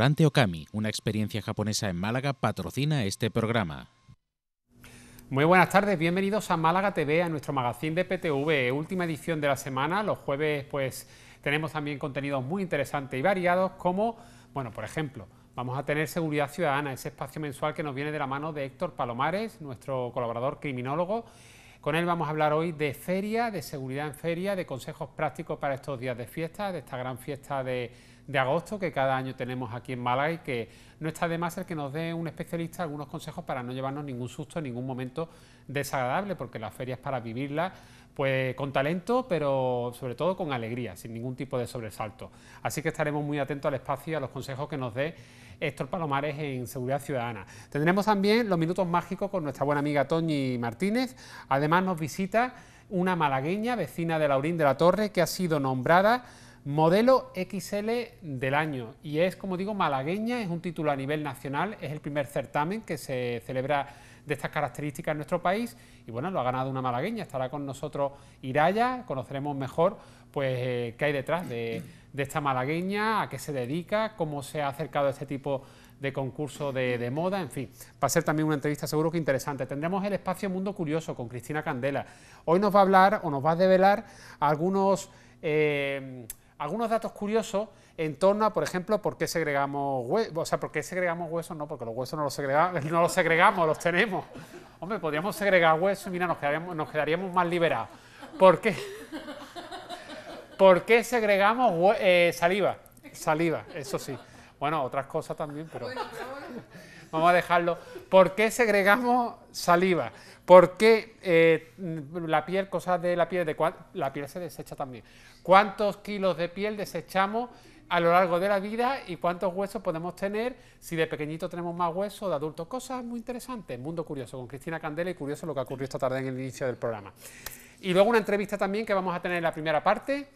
Durante Okami, una experiencia japonesa en Málaga, patrocina este programa. Muy buenas tardes, bienvenidos a Málaga TV, a nuestro magazine de PTV, última edición de la semana. Los jueves, pues, tenemos también contenidos muy interesantes y variados, como, bueno, por ejemplo, vamos a tener Seguridad Ciudadana, ese espacio mensual que nos viene de la mano de Héctor Palomares, nuestro colaborador criminólogo. Con él vamos a hablar hoy de feria, de seguridad en feria, de consejos prácticos para estos días de fiesta, de esta gran fiesta de de agosto que cada año tenemos aquí en Málaga y que no está de más el que nos dé un especialista algunos consejos para no llevarnos ningún susto, ...en ningún momento desagradable, porque la feria es para vivirla pues con talento, pero sobre todo con alegría, sin ningún tipo de sobresalto. Así que estaremos muy atentos al espacio y a los consejos que nos dé Héctor Palomares en Seguridad Ciudadana. Tendremos también los minutos mágicos con nuestra buena amiga Toñi Martínez. Además nos visita una malagueña vecina de Laurín de la Torre que ha sido nombrada Modelo XL del año y es, como digo, malagueña, es un título a nivel nacional, es el primer certamen que se celebra de estas características en nuestro país y bueno, lo ha ganado una malagueña, estará con nosotros Iraya, conoceremos mejor pues eh, qué hay detrás de, esta malagueña, a qué se dedica, cómo se ha acercado a este tipo de concurso de, moda, en fin, va a ser también una entrevista seguro que interesante. Tendremos el espacio Mundo Curioso con Cristina Candela. Hoy nos va a hablar o nos va a develar algunos... Eh, algunos datos curiosos en torno a, por ejemplo, por qué segregamos huesos, o sea, por qué segregamos huesos, no, porque los huesos no los, segregamos, no los segregamos, los tenemos. Hombre, podríamos segregar huesos y mira, nos quedaríamos, nos quedaríamos más liberados. ¿Por qué? ¿Por qué segregamos eh, saliva? Saliva, eso sí. Bueno, otras cosas también, pero... Vamos a dejarlo. ¿Por qué segregamos saliva? por qué eh, la piel, cosas de la piel, de la piel se desecha también. ¿Cuántos kilos de piel desechamos a lo largo de la vida y cuántos huesos podemos tener? Si de pequeñito tenemos más huesos, de adulto, cosas muy interesantes. Mundo Curioso, con Cristina Candela y curioso lo que ha ocurrido esta tarde en el inicio del programa. Y luego una entrevista también que vamos a tener en la primera parte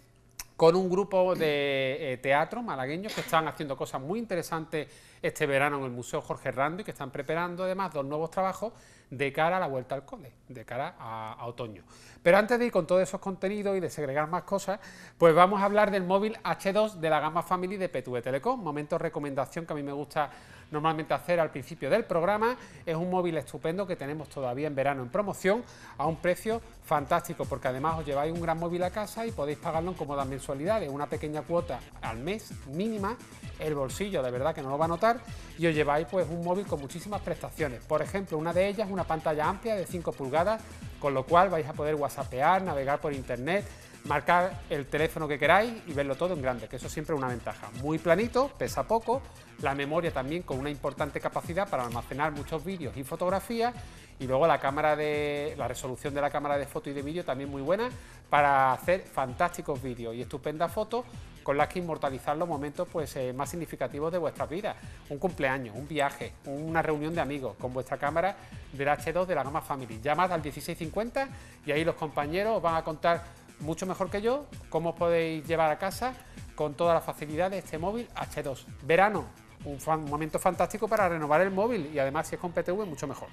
con un grupo de eh, teatro malagueños que están haciendo cosas muy interesantes este verano en el Museo Jorge Rando y que están preparando además dos nuevos trabajos de cara a la vuelta al cole, de cara a, otoño. Pero antes de ir con todos esos contenidos y de segregar más cosas, pues vamos a hablar del móvil H2 de la gama Family de PTV Telecom, momento recomendación que a mí me gusta normalmente hacer al principio del programa. Es un móvil estupendo que tenemos todavía en verano en promoción a un precio fantástico, porque además os lleváis un gran móvil a casa y podéis pagarlo en cómodas mensualidades, una pequeña cuota al mes mínima, el bolsillo de verdad que no lo va a notar, y os lleváis pues un móvil con muchísimas prestaciones. Por ejemplo, una de ellas, una pantalla amplia de 5 pulgadas, con lo cual vais a poder whatsappear, navegar por internet, marcar el teléfono que queráis y verlo todo en grande, que eso siempre es una ventaja. Muy planito, pesa poco, la memoria también con una importante capacidad para almacenar muchos vídeos y fotografías y luego la cámara de la resolución de la cámara de foto y de vídeo también muy buena para hacer fantásticos vídeos y estupendas fotos con las que inmortalizar los momentos pues, eh, más significativos de vuestras vidas. Un cumpleaños, un viaje, una reunión de amigos con vuestra cámara del H2 de la gama Family. Llamad al 1650 y ahí los compañeros van a contar mucho mejor que yo cómo os podéis llevar a casa con toda la facilidad de este móvil H2. Verano, un momento fantástico para renovar el móvil y además si es con PTV mucho mejor.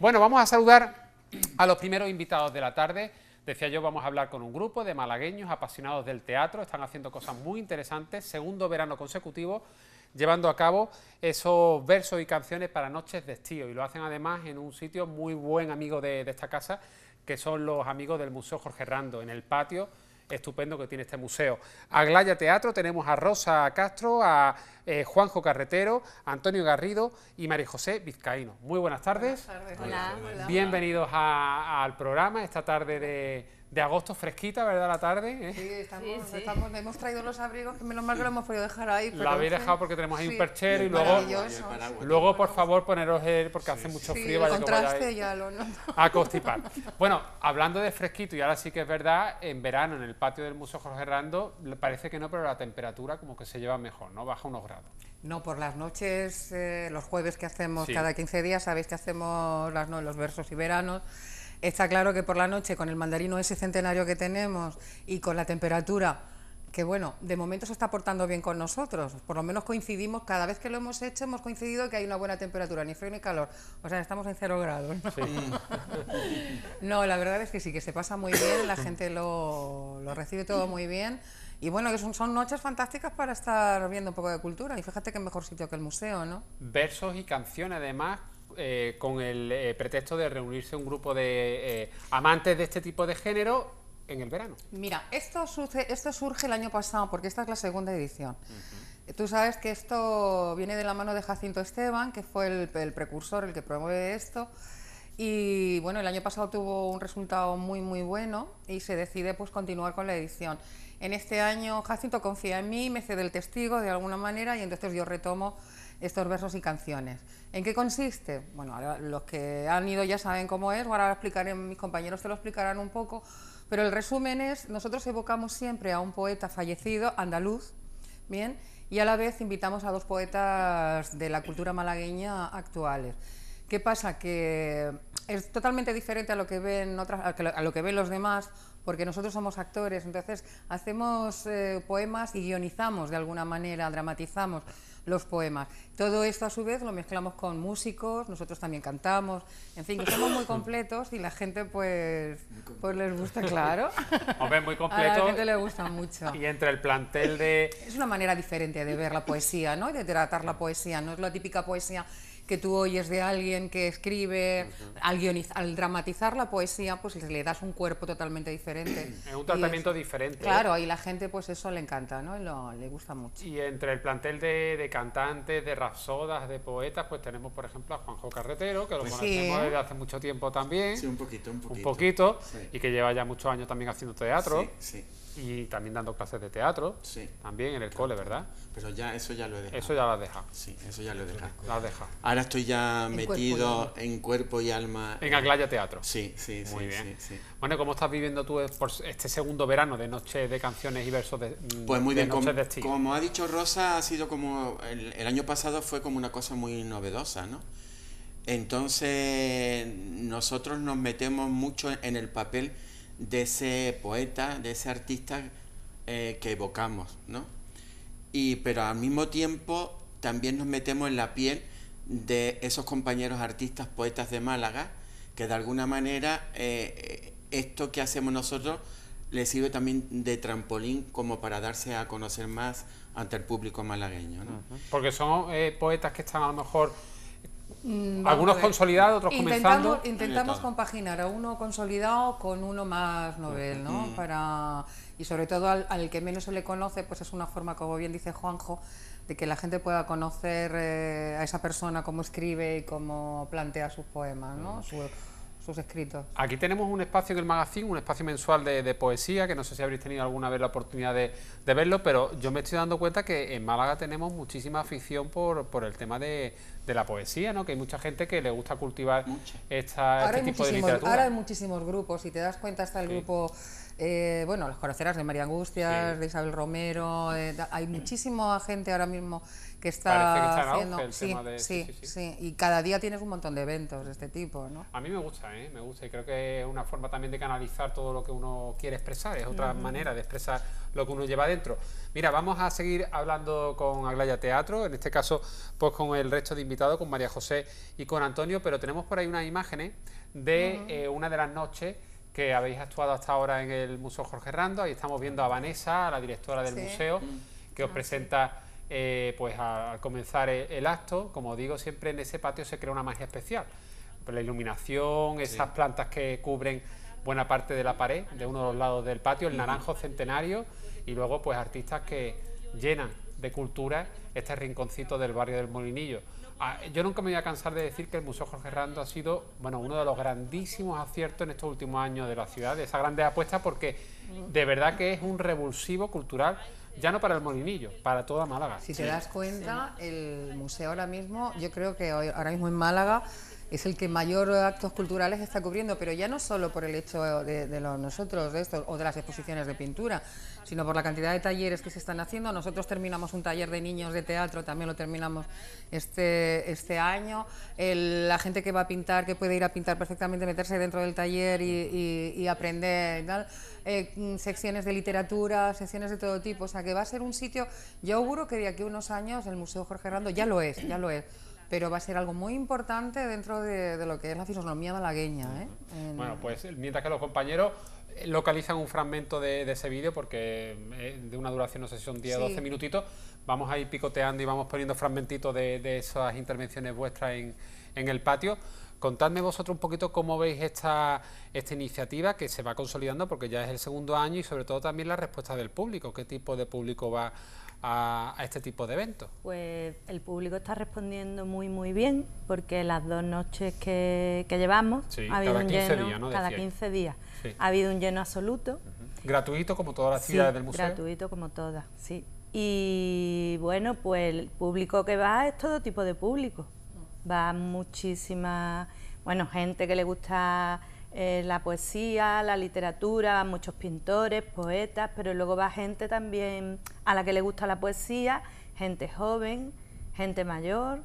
Bueno, vamos a saludar a los primeros invitados de la tarde. Decía yo, vamos a hablar con un grupo de malagueños apasionados del teatro, están haciendo cosas muy interesantes, segundo verano consecutivo, llevando a cabo esos versos y canciones para noches de estío. Y lo hacen además en un sitio muy buen amigo de, de esta casa, que son los amigos del Museo Jorge Rando, en el patio estupendo que tiene este museo. A Glaya Teatro tenemos a Rosa Castro, a eh, Juanjo Carretero, Antonio Garrido y María José Vizcaíno. Muy buenas tardes. Buenas tardes. Bienvenidos al programa esta tarde de de agosto fresquita, ¿verdad? La tarde. ¿eh? Sí, estamos, hemos traído los abrigos, que menos mal que lo hemos podido dejar ahí. lo habéis dejado porque tenemos ahí un perchero y, luego, luego por favor poneros el, porque hace mucho frío. A constipar. bueno, hablando de fresquito, y ahora sí que es verdad, en verano en el patio del Museo Jorge Rando parece que no, pero la temperatura como que se lleva mejor, ¿no? Baja unos grados. No, por las noches, eh, los jueves que hacemos cada 15 días, sabéis que hacemos las, no, los versos y veranos Está claro que por la noche, con el mandarino ese centenario que tenemos y con la temperatura, que bueno, de momento se está portando bien con nosotros, por lo menos coincidimos, cada vez que lo hemos hecho hemos coincidido que hay una buena temperatura, ni frío ni calor, o sea, estamos en cero grados. ¿no? Sí. no, la verdad es que sí, que se pasa muy bien, la gente lo, recibe todo muy bien. Y bueno, son, son noches fantásticas para estar viendo un poco de cultura. Y fíjate qué mejor sitio que el museo, ¿no? Versos y canciones, además, eh, con el eh, pretexto de reunirse un grupo de eh, amantes de este tipo de género en el verano. Mira, esto, surge, el año pasado, porque esta es la segunda edición. Tú sabes que esto viene de la mano de Jacinto Esteban, que fue el, precursor, el que promueve esto. Y bueno, el año pasado tuvo un resultado muy, muy bueno y se decide pues continuar con la edición. En este año Jacinto confía en mí, me cede el testigo de alguna manera y entonces yo retomo estos versos y canciones. ¿En qué consiste? Bueno, los que han ido ya saben cómo es, ahora explicaré, mis compañeros te lo explicarán un poco, pero el resumen es, nosotros evocamos siempre a un poeta fallecido, andaluz, bien, y a la vez invitamos a dos poetas de la cultura malagueña actuales. ¿Qué pasa? Que es totalmente diferente a lo que ven, a lo que ven los demás, porque nosotros somos actores, entonces hacemos eh, poemas y guionizamos de alguna manera, dramatizamos los poemas. Todo esto a su vez lo mezclamos con músicos, nosotros también cantamos, en fin, somos muy completos y la gente pues, pues les gusta, claro. muy completo. A la gente le gusta mucho. Y entre el plantel de... Es una manera diferente de ver la poesía, ¿no? de tratar la poesía, no es la típica poesía que tú oyes de alguien que escribe, al, dramatizar la poesía, pues le das un cuerpo totalmente diferente. Es un tratamiento diferente. Claro, y la gente pues eso le encanta, ¿no? le gusta mucho. Y entre el plantel de, cantantes, de rapsodas, de poetas, pues tenemos por ejemplo a Juanjo Carretero, que lo pues conocemos desde hace mucho tiempo también. Sí, un poquito, un poquito. Un poquito, y que lleva ya muchos años también haciendo teatro. Sí, sí. Y también dando clases de teatro, sí. también en el cole, ¿verdad? Pero ya eso ya lo he dejado. Eso ya lo deja dejado. Sí, eso ya lo he dejado. Lo Ahora estoy ya metido en cuerpo y alma. En Aglaya Teatro. Sí, sí, Muy sí. Muy bien. Bueno, ¿cómo estás viviendo tú este segundo verano de Noche de Canciones y Versos de mm, Pues muy bien, como, ha dicho Rosa, ha sido como. el año pasado fue como una cosa muy novedosa, ¿no? Entonces, nosotros nos metemos mucho en el papel de ese poeta, de ese artista eh, que evocamos, ¿no? Y, pero al mismo tiempo también nos metemos en la piel de esos compañeros artistas, poetas de Málaga, que de alguna manera eh, esto que hacemos nosotros les sirve también de trampolín como para darse a conocer más ante el público malagueño. Porque son eh, poetas que están a lo mejor Mm, Algunos consolidados, otros intentamos, Intentamos compaginar a uno consolidado con uno más novel, ¿no? Mm. Para, y sobre todo al, que menos se le conoce, pues es una forma, como bien dice Juanjo, de que la gente pueda conocer eh, a esa persona cómo escribe y cómo plantea sus poemas, ¿no? sus escritos. Aquí tenemos un espacio en el magazine, un espacio mensual de, poesía, que no sé si habréis tenido alguna vez la oportunidad de, verlo, pero yo me estoy dando cuenta que en Málaga tenemos muchísima afición por el tema de, de la poesía, ¿no? Que hay mucha gente que le gusta cultivar esta, este tipo de literatura. Ahora hay muchísimos grupos, y te das cuenta está el grupo, eh, bueno, las conocerás de María Angustias, de Isabel Romero, eh, hay muchísima gente ahora mismo que está, haciendo. El sí, sí, sí, Y cada día tienes un montón de eventos de este tipo, ¿no? A mí me gusta, ¿eh? Me gusta y creo que es una forma también de canalizar todo lo que uno quiere expresar, es otra manera de expresar lo que uno lleva dentro. Mira, vamos a seguir hablando con Aglaya Teatro, en este caso pues con el resto de invitados, con María José y con Antonio, pero tenemos por ahí unas imágenes de eh, una de las noches que habéis actuado hasta ahora en el Museo Jorge Rando, ahí estamos viendo a Vanessa, la directora del museo, que os ah, presenta eh, pues al comenzar e, el acto, como digo, siempre en ese patio se crea una magia especial. La iluminación, esas plantas que cubren buena parte de la pared, de uno de los lados del patio, el naranjo centenario y luego pues artistas que llenan de cultura este rinconcito del barrio del Molinillo. Ah, yo nunca me voy a cansar de decir que el Museo Jorge Rando ha sido bueno, uno de los grandísimos aciertos en estos últimos años de la ciudad, de esa grande apuesta, porque de verdad que es un revulsivo cultural ya no para el Molinillo, para toda Málaga. Si te das cuenta, el museo ahora mismo, yo creo que hoy, ahora mismo en Málaga es el que mayor actos culturales está cubriendo, pero ya no solo por el hecho de, los, nosotros, de esto, o de las exposiciones de pintura, sino por la cantidad de talleres que se están haciendo. Nosotros terminamos un taller de niños de teatro, también lo terminamos este, este año. la gente que va a pintar, que puede ir a pintar perfectamente, meterse dentro del taller y, aprender eh, mm, secciones de literatura, secciones de todo tipo, o sea que va a ser un sitio, yo auguro que de aquí unos años el Museo Jorge Rando ya lo es, ya lo es, pero va a ser algo muy importante dentro de, lo que es la fisonomía malagueña. ¿eh? Bueno, pues mientras que los compañeros eh, localizan un fragmento de, ese vídeo, porque eh, de una duración, no sé si son 10 o 12 minutitos, vamos a ir picoteando y vamos poniendo fragmentitos de, esas intervenciones vuestras en, el patio. Contadme vosotros un poquito cómo veis esta, esta iniciativa que se va consolidando porque ya es el segundo año y sobre todo también la respuesta del público, qué tipo de público va a, este tipo de eventos? Pues el público está respondiendo muy, muy bien, porque las dos noches que, llevamos ha habido un lleno, Cada 15 días. Ha habido un lleno absoluto. Gratuito como todas las ciudades del museo. Gratuito como todas, sí. Y bueno, pues el público que va es todo tipo de público. Va muchísima, bueno, gente que le gusta eh, la poesía, la literatura, muchos pintores, poetas, pero luego va gente también a la que le gusta la poesía, gente joven, gente mayor,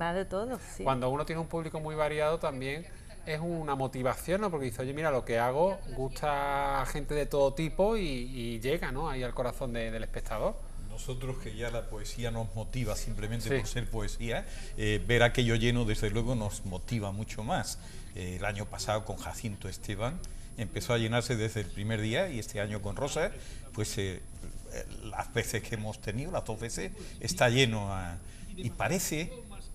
va de todo. Cuando uno tiene un público muy variado también es una motivación, ¿no? Porque dice, oye, mira, lo que hago gusta a gente de todo tipo y, llega, ¿no? Ahí al corazón del espectador nosotros que ya la poesía nos motiva simplemente por ser poesía, eh, ver aquello lleno desde luego nos motiva mucho más. Eh, el año pasado con Jacinto Esteban, empezó a llenarse desde el primer día y este año con Rosa, pues eh, las veces que hemos tenido, las dos veces, está lleno. y parece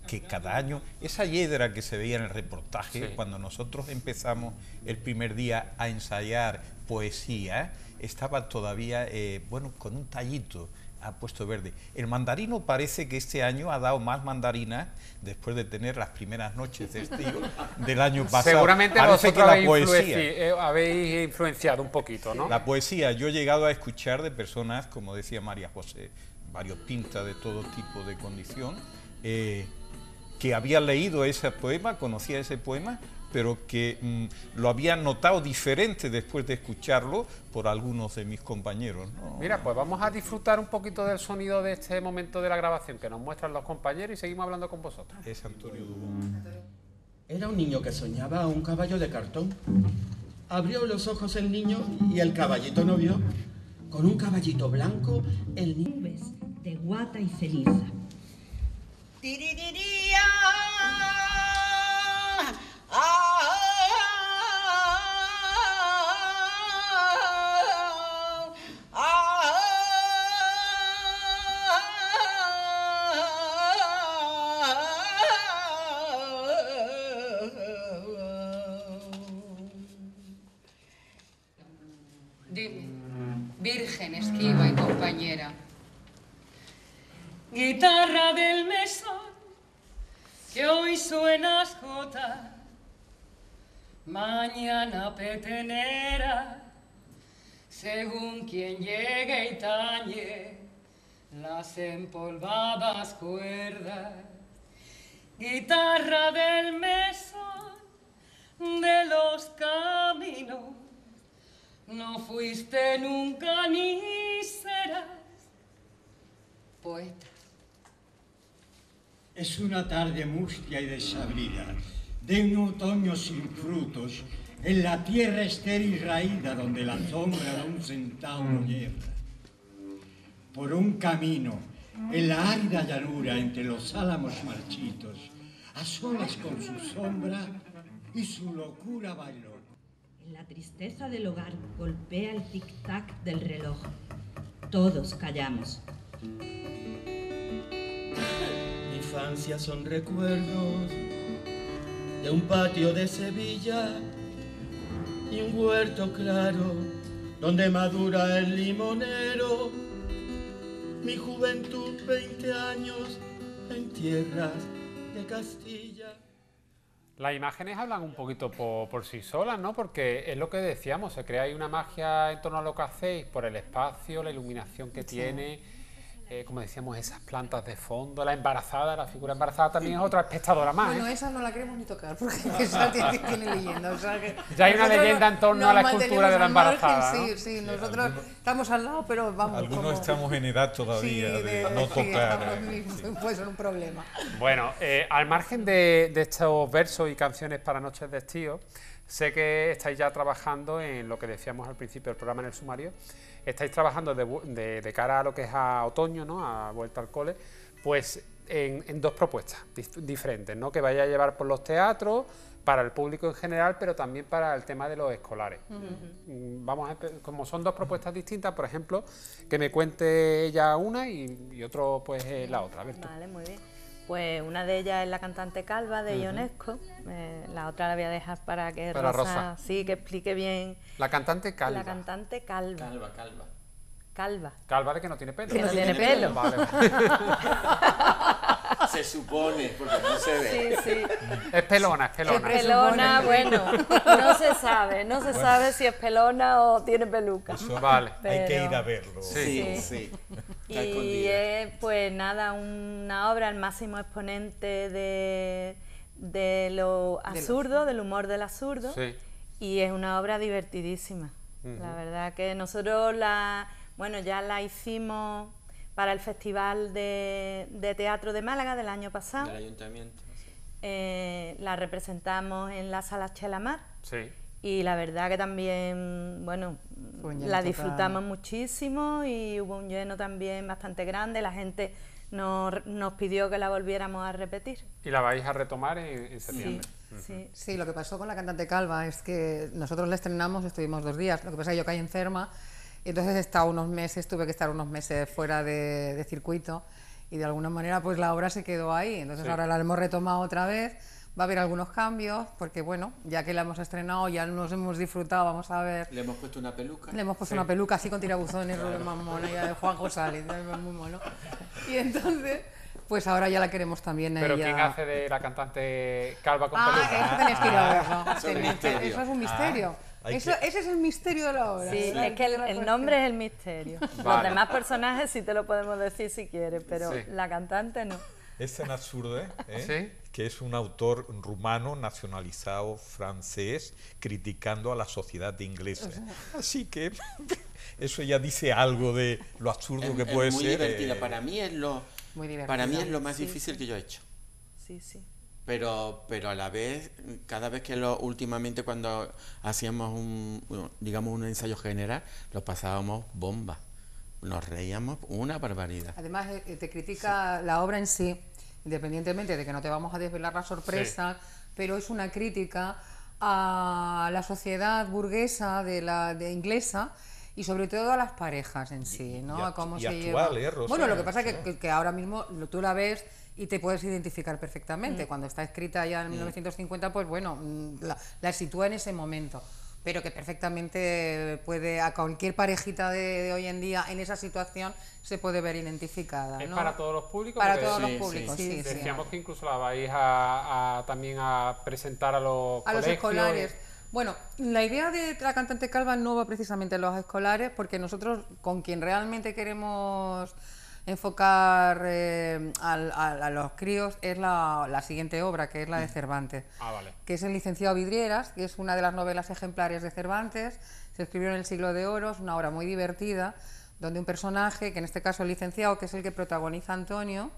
que cada año, esa hiedra que se veía en el reportaje, cuando nosotros empezamos el primer día a ensayar poesía, estaba todavía, eh, bueno, con un tallito ha puesto verde. El mandarino parece que este año ha dado más mandarinas después de tener las primeras noches de estío del año pasado. Seguramente parece que la poesía, eh, habéis influenciado un poquito, ¿no? La poesía, yo he llegado a escuchar de personas, como decía María José, varios pintas de todo tipo de condición, eh, que había leído ese poema, conocía ese poema pero que mm, lo había notado diferente después de escucharlo por algunos de mis compañeros. Mira, pues vamos a disfrutar un poquito del sonido de este momento de la grabación que nos muestran los compañeros y seguimos hablando con vosotros. Es Antonio Era un niño que soñaba a un caballo de cartón. Abrió los ojos el niño y el caballito no vio. Con un caballito blanco, el niño... de guata y ceniza. Dime, Virgen esquiva y compañera. petenera, según quien llegue y tañe las empolvadas cuerdas. Guitarra del mesón de los caminos, no fuiste nunca ni serás poeta. Es una tarde mustia y desabrida, de un otoño sin frutos, en la tierra estéril raída donde la sombra de un centauro mm. yerra. Por un camino, en la árida llanura entre los álamos marchitos, a solas con su sombra y su locura bailó. En la tristeza del hogar golpea el tic-tac del reloj. Todos callamos. Mi infancia son recuerdos de un patio de Sevilla y un huerto claro donde madura el limonero. Mi juventud, 20 años en tierras de Castilla. Las imágenes hablan un poquito por, sí solas, ¿no? Porque es lo que decíamos, se crea hay una magia en torno a lo que hacéis, por el espacio, la iluminación que tiene eh, como decíamos, esas plantas de fondo, la embarazada, la figura embarazada también es otra espectadora más. Bueno, ¿eh? esa no la queremos ni tocar porque esa tiene, leyenda. ya hay una leyenda en torno a la escultura de la embarazada. ¿no? Sí, sí, nosotros estamos al lado, pero vamos. Algunos estamos en edad todavía de, no tocar. Eh, sí, Puede ser un problema. Bueno, al margen de estos versos y canciones para Noches de Estío, sé que estáis ya trabajando en lo que decíamos al principio del programa en el sumario estáis trabajando de, cara a lo que es a otoño, ¿no? A vuelta al cole, pues en, dos propuestas diferentes, ¿no? Que vaya a llevar por los teatros, para el público en general, pero también para el tema de los escolares. Mm, vamos a, como son dos propuestas distintas, por ejemplo, que me cuente ella una y, y otro pues eh, la otra. vale, muy bien. Pues una de ellas es la cantante Calva de Ionesco, eh, la otra la voy a dejar para que Rosa, sí que explique bien. La cantante Calva. La cantante Calva. Calva, Calva. Calva. Calva de que no tiene pelo. Que no, tiene, pelo. Se supone, porque no se ve. Es pelona, es pelona. Es pelona, bueno, no se sabe. No se sabe si es pelona o tiene peluca. vale. Hay que ir a verlo. Sí, sí. Y es, pues nada, una obra, el máximo exponente de, lo absurdo, del humor del absurdo. Sí. Y es una obra divertidísima. La verdad que nosotros la, bueno, ya la hicimos para el Festival de, Teatro de Málaga del año pasado. Del ayuntamiento. Eh, la representamos en la sala Chelamar. Sí. Y la verdad que también, bueno, la disfrutamos muchísimo y hubo un lleno también bastante grande. La gente nos, pidió que la volviéramos a repetir. ¿Y la vais a retomar en, septiembre? Sí, sí, sí. lo que pasó con la cantante Calva es que nosotros la estrenamos, estuvimos dos días. Lo que pasa es que yo caí enferma entonces está unos meses, tuve que estar unos meses fuera de, circuito y de alguna manera pues la obra se quedó ahí. Entonces ahora la hemos retomado otra vez, va a haber algunos cambios porque bueno, ya que la hemos estrenado, ya nos hemos disfrutado, vamos a ver. Le hemos puesto una peluca. Le hemos puesto una peluca así con tirabuzones, claro. mamona, ya de Juan José, muy mono. Y entonces... Pues ahora ya la queremos también. Pero ¿quién hace de la cantante calva con ah, peluca? Eso tenéis que ir Eso es un misterio. Ah. Ese es el misterio de la obra. Sí, es que el, nombre es el misterio. Los demás personajes sí te lo podemos decir si quieres, pero la cantante no. Es en absurdo, ¿eh? que es un autor rumano nacionalizado francés criticando a la sociedad inglesa. Así que eso ya dice algo de lo absurdo que puede es muy ser. Divertida. Eh. para mí es lo, para mí es lo más difícil que yo he hecho. Sí, sí pero, pero a la vez, cada vez que lo, últimamente cuando hacíamos un, digamos, un ensayo general, lo pasábamos bomba. Nos reíamos una barbaridad. Además, eh, eh, te critica la obra en sí, independientemente de que no te vamos a desvelar la sorpresa, pero es una crítica a la sociedad burguesa de la inglesa y sobre todo a las parejas en sí, ¿no? cómo bueno, lo que pasa es que, que, ahora mismo tú la ves y te puedes identificar perfectamente. Mm. Cuando está escrita ya en 1950, mm. pues bueno, mm, la, sitúa en ese momento. Pero que perfectamente puede, a cualquier parejita de, hoy en día en esa situación se puede ver identificada. Es para todos los públicos. Para todos los públicos, sí. Decíamos que incluso la vais a, también a presentar a los A los escolares. Bueno, la idea de la cantante calva no va precisamente a los escolares, porque nosotros con quien realmente queremos enfocar eh, a, los críos es la, siguiente obra, que es la de mm. Cervantes, ah, que es El licenciado Vidrieras, que es una de las novelas ejemplares de Cervantes, se escribió en el siglo de oro, es una obra muy divertida, donde un personaje, que en este caso el licenciado, que es el que protagoniza Antonio,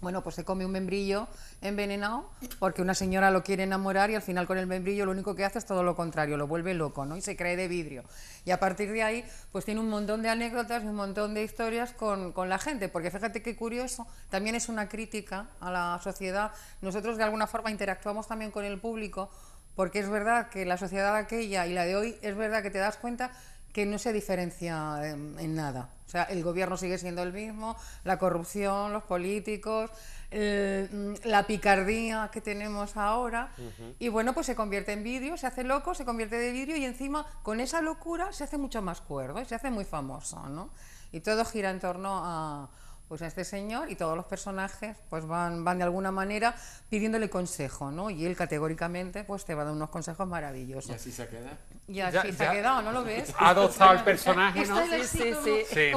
bueno, pues se come un membrillo envenenado porque una señora lo quiere enamorar y al final con el membrillo lo único que hace es todo lo contrario, lo vuelve loco, ¿no? Y se cree de vidrio. Y a partir de ahí, pues tiene un montón de anécdotas, un montón de historias con, con la gente, porque fíjate qué curioso, también es una crítica a la sociedad. Nosotros de alguna forma interactuamos también con el público, porque es verdad que la sociedad aquella y la de hoy, es verdad que te das cuenta que no se diferencia en, nada. O sea, el gobierno sigue siendo el mismo, la corrupción, los políticos, la picardía que tenemos ahora. Y bueno, pues se convierte en vidrio, se hace loco, se convierte de vidrio y encima con esa locura se hace mucho más cuerdo ¿eh? se hace muy famoso, ¿no? Y todo gira en torno a, pues a este señor y todos los personajes pues van, van de alguna manera pidiéndole consejo, ¿no? Y él categóricamente pues te va a dar unos consejos maravillosos. Y así se queda. Y así se ha quedado, ¿no lo ves? Ha adoptado el personaje, Sí, sí, sí.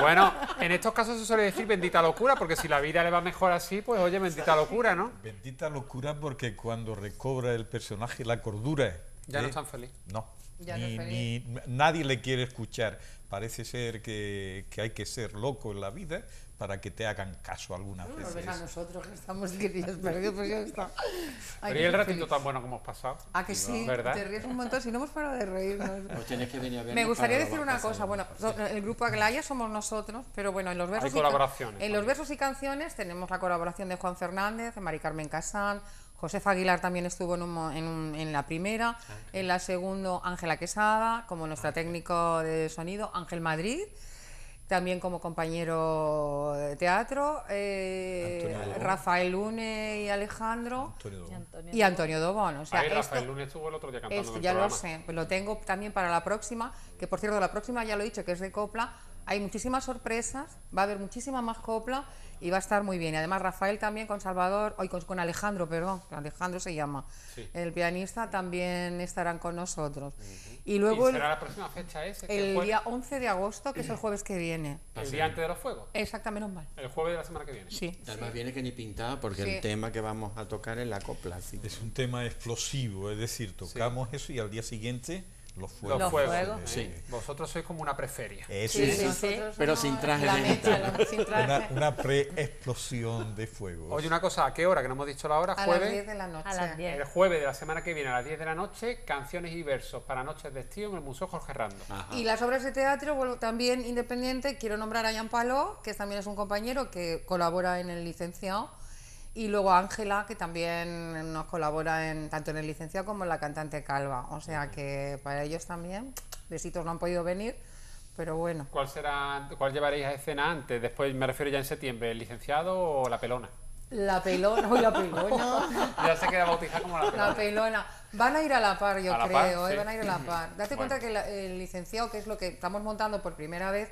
bueno, en estos casos se suele decir bendita locura, porque si la vida le va mejor así, pues oye, bendita locura, ¿no? Bendita locura porque cuando recobra el personaje la cordura... Ya no ¿eh? están feliz. No. Ya no feliz. nadie le quiere escuchar parece ser que, que, hay que ser loco en la vida para que te hagan caso algunas no, veces. a nosotros que estamos queridos, perdidos, pues ya está. Pero y el ratito tan bueno que hemos pasado. Ah, que sí, te ríes un montón, si no hemos parado de reírnos. Pues tienes que venir a ver. Me gustaría decir una cosa, bueno, el grupo Aglaya somos nosotros, pero bueno, en los versos, y, en los versos y canciones tenemos la colaboración de Juan Fernández, de Mari Carmen Casán, Josefa Aguilar también estuvo en, la primera, ah, en la segunda Ángela Quesada, como nuestra ah, técnico de sonido, Ángel Madrid, también como compañero de teatro, eh, Rafael Lune y Alejandro y, Antonio Dobón. Rafael Lune estuvo el otro día ya lo sé, lo tengo también para la próxima, que por cierto, la próxima ya lo he dicho que es de copla, hay muchísimas sorpresas, va a haber muchísima más copla y va a estar muy bien. además Rafael también con Salvador, hoy con, Alejandro, perdón, Alejandro se llama, el pianista también estarán con nosotros. Y luego será la próxima fecha ese, El día 11 de agosto, que es el jueves que viene. El día antes de los fuegos. Exactamente, menos mal. El jueves de la semana que viene. Sí. Además viene que ni pintada porque el tema que vamos a tocar es la copla. Así. Es un tema explosivo, es decir, tocamos eso y al día siguiente los fuegos. Vosotros sois como una preferia. Eh, sí, sí, Pero sin traje. sin traje. Una, una pre-explosión de fuego. Oye, una cosa, ¿a qué hora? Que no hemos dicho la hora. A las 10 de la noche. El jueves de la semana que viene, a las 10 de la noche, canciones y versos para Noches de Estío en el Museo Jorge Rando. Y las obras de teatro, también independiente, quiero nombrar a Jan Paló, que también es un compañero que colabora en el licenciado y luego Ángela, que también nos colabora en, tanto en el licenciado como en la cantante Calva. O sea que para ellos también, besitos no han podido venir, pero bueno. ¿Cuál, será, cuál llevaréis a escena antes? Después, me refiero ya en septiembre, ¿el licenciado o la pelona? La pelona, o la pelona. ya se queda bautizada como la pelona. La pelona. Van a ir a la par, yo creo, ¿eh? van a ir a la par. Date cuenta que el licenciado, que es lo que estamos montando por primera vez,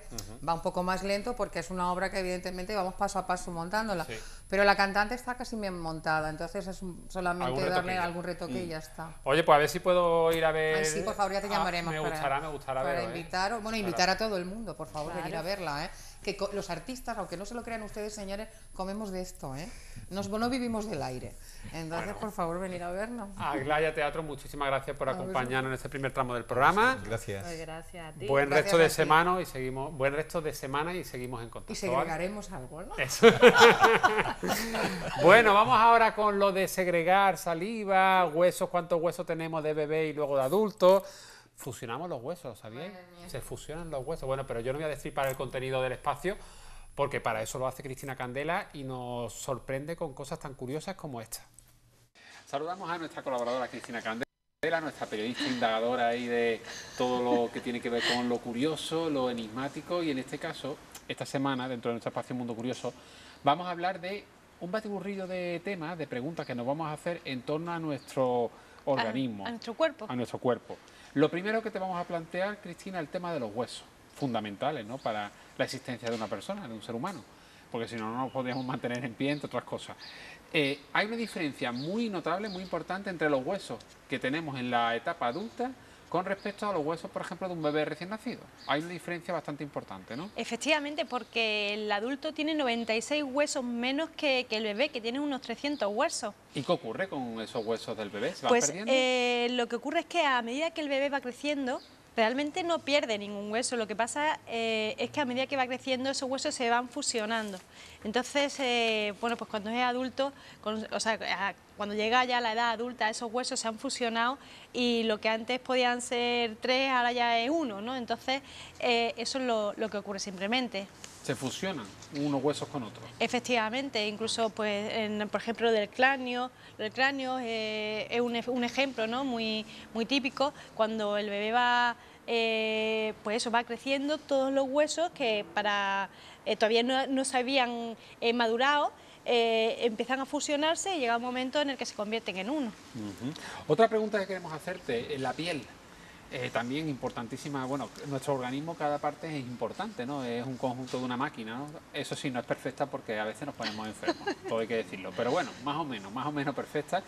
va un poco más lento porque es una obra que evidentemente vamos paso a paso montándola. Pero la cantante está casi bien montada, entonces es solamente darle algún retoque y mm. ya está. Oye, pues a ver si puedo ir a ver... sí, por favor, ya te ah, llamaremos. me gustará, me gustará para ¿eh? invitar, Bueno, invitar a todo el mundo, por favor, a ir a verla, ¿eh? que los artistas, aunque no se lo crean ustedes, señores, comemos de esto, ¿eh? Nos, no vivimos del aire. Entonces, por favor, venid a vernos. Aglaya Teatro, muchísimas gracias por acompañarnos en este primer tramo del programa. Gracias. Buen resto de semana y seguimos, buen resto de semana y seguimos en contacto. Y segregaremos algo, ¿no? Eso. bueno, vamos ahora con lo de segregar saliva, huesos, cuántos huesos tenemos de bebé y luego de adulto fusionamos los huesos, ¿sabéis? Se fusionan los huesos. Bueno, pero yo no voy a decir para el contenido del espacio, porque para eso lo hace Cristina Candela y nos sorprende con cosas tan curiosas como esta. Saludamos a nuestra colaboradora Cristina Candela nuestra periodista indagadora ahí de todo lo que tiene que ver con lo curioso, lo enigmático y en este caso, esta semana, dentro de nuestro espacio Mundo Curioso, vamos a hablar de un batiburrillo de temas, de preguntas que nos vamos a hacer en torno a nuestro organismo. a nuestro cuerpo. A nuestro cuerpo. Lo primero que te vamos a plantear, Cristina, el tema de los huesos, fundamentales para la existencia de una persona, de un ser humano, porque si no, no nos podríamos mantener en pie, entre otras cosas. Eh, hay una diferencia muy notable, muy importante entre los huesos que tenemos en la etapa adulta con respecto a los huesos, por ejemplo, de un bebé recién nacido. Hay una diferencia bastante importante, ¿no? Efectivamente, porque el adulto tiene 96 huesos menos que, el bebé, que tiene unos 300 huesos. ¿Y qué ocurre con esos huesos del bebé? van pues, eh, lo que ocurre es que a medida que el bebé va creciendo, realmente no pierde ningún hueso, lo que pasa eh, es que a medida que va creciendo esos huesos se van fusionando. Entonces, eh, bueno, pues cuando es adulto, o sea, cuando llega ya a la edad adulta, esos huesos se han fusionado y lo que antes podían ser tres, ahora ya es uno, ¿no? Entonces, eh, eso es lo que ocurre simplemente se fusionan unos huesos con otros. Efectivamente, incluso pues, por ejemplo del cráneo, el cráneo eh, es un, ejemplo ¿no? muy, muy típico cuando el bebé va eh, pues eso va creciendo todos los huesos que para eh, todavía no, se habían madurado empiezan a fusionarse y llega un momento en el que se convierten en uno. Otra pregunta que queremos hacerte, la piel. Eh, también importantísima, bueno, nuestro organismo cada parte es importante, ¿no? Es un conjunto de una máquina, ¿no? Eso sí, no es perfecta porque a veces nos ponemos enfermos, todo hay que decirlo. Pero bueno, más o menos, más o menos perfecta.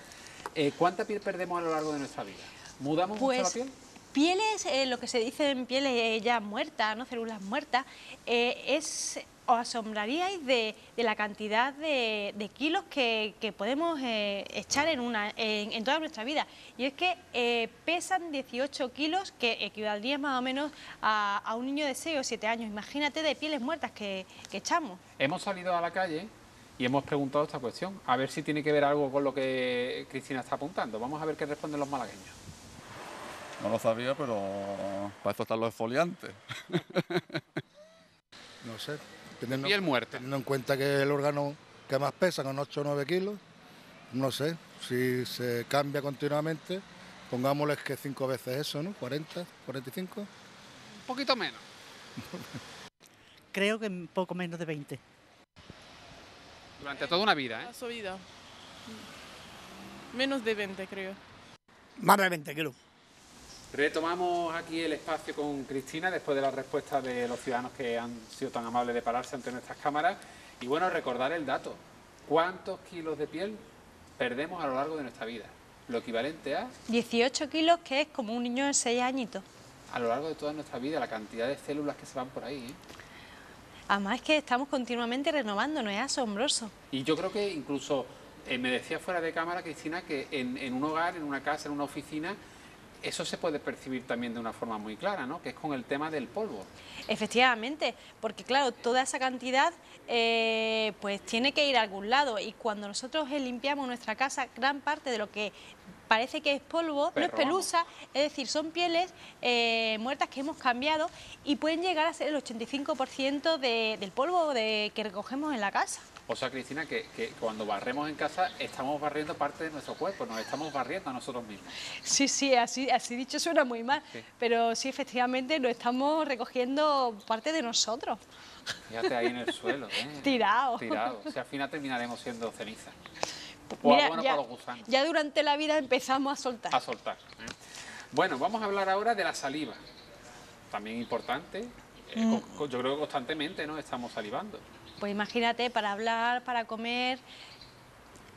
Eh, ¿Cuánta piel perdemos a lo largo de nuestra vida? ¿Mudamos mucho la pues, piel? Pieles, eh, lo que se dice en pieles ya muertas, ¿no? células muertas, es os asombraríais de, la cantidad de, kilos que, podemos eh, echar en, una, en, toda nuestra vida. Y es que eh, pesan 18 kilos, que equivaldría más o menos a, un niño de 6 o 7 años. Imagínate de pieles muertas que, echamos. Hemos salido a la calle y hemos preguntado esta cuestión, a ver si tiene que ver algo con lo que Cristina está apuntando. Vamos a ver qué responden los malagueños. No lo sabía, pero para esto están los esfoliantes. no sé, Teniendo, el muerte. Teniendo en cuenta que el órgano que más pesa, con 8 o 9 kilos, no sé, si se cambia continuamente, pongámosles que 5 veces eso, ¿no? 40, 45. Un poquito menos. Creo que un poco menos de 20. Durante toda una vida, ¿eh? Su vida. Menos de 20, creo. Más de 20 kilos. Retomamos aquí el espacio con Cristina después de las respuestas de los ciudadanos que han sido tan amables de pararse ante nuestras cámaras. Y bueno, recordar el dato. ¿Cuántos kilos de piel perdemos a lo largo de nuestra vida? Lo equivalente a... 18 kilos, que es como un niño de 6 añitos. A lo largo de toda nuestra vida, la cantidad de células que se van por ahí. ¿eh? Además es que estamos continuamente renovándonos, es asombroso. Y yo creo que incluso, eh, me decía fuera de cámara, Cristina, que en un hogar, en una casa, en una oficina eso se puede percibir también de una forma muy clara, ¿no? que es con el tema del polvo. Efectivamente, porque claro, toda esa cantidad eh, pues tiene que ir a algún lado y cuando nosotros limpiamos nuestra casa, gran parte de lo que parece que es polvo, no es pelusa, es decir, son pieles eh, muertas que hemos cambiado y pueden llegar a ser el 85% de, del polvo que recogemos en la casa. O sea, Cristina, que, cuando barremos en casa estamos barriendo parte de nuestro cuerpo, nos estamos barriendo a nosotros mismos. Sí, sí, así, así dicho suena muy mal, pero sí, efectivamente, nos estamos recogiendo parte de nosotros. Fíjate ahí en el suelo. ¿eh? Tirado. Tirado. al final terminaremos siendo ceniza. Pues ya, para los gusanos. Ya durante la vida empezamos a soltar. A soltar. ¿eh? Bueno, vamos a hablar ahora de la saliva. También importante. Eh, mm. yo creo que constantemente ¿no? estamos salivando. Pues imagínate, para hablar, para comer,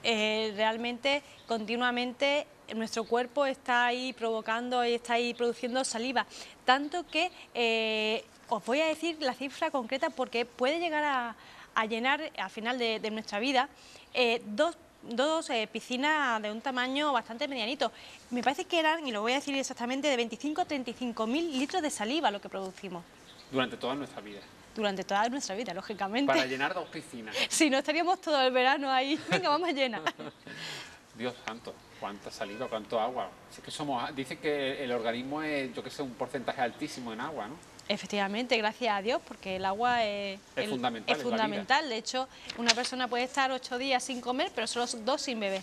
eh, realmente continuamente nuestro cuerpo está ahí provocando y está ahí produciendo saliva, tanto que eh, os voy a decir la cifra concreta porque puede llegar a, llenar al final de, nuestra vida eh, dos, piscinas de un tamaño bastante medianito. Me parece que eran, y lo voy a decir exactamente, de 25 a 35 mil litros de saliva lo que producimos. Durante toda nuestra vida durante toda nuestra vida, lógicamente. Para llenar dos piscinas. Si no, estaríamos todo el verano ahí. Venga, vamos a llenar. Dios santo, cuánta salido, cuánto agua. Es que somos, dice que el organismo es, yo qué sé, un porcentaje altísimo en agua, ¿no? Efectivamente, gracias a Dios, porque el agua es, fundamental. Es fundamental. De hecho, una persona puede estar ocho días sin comer, pero solo dos sin beber.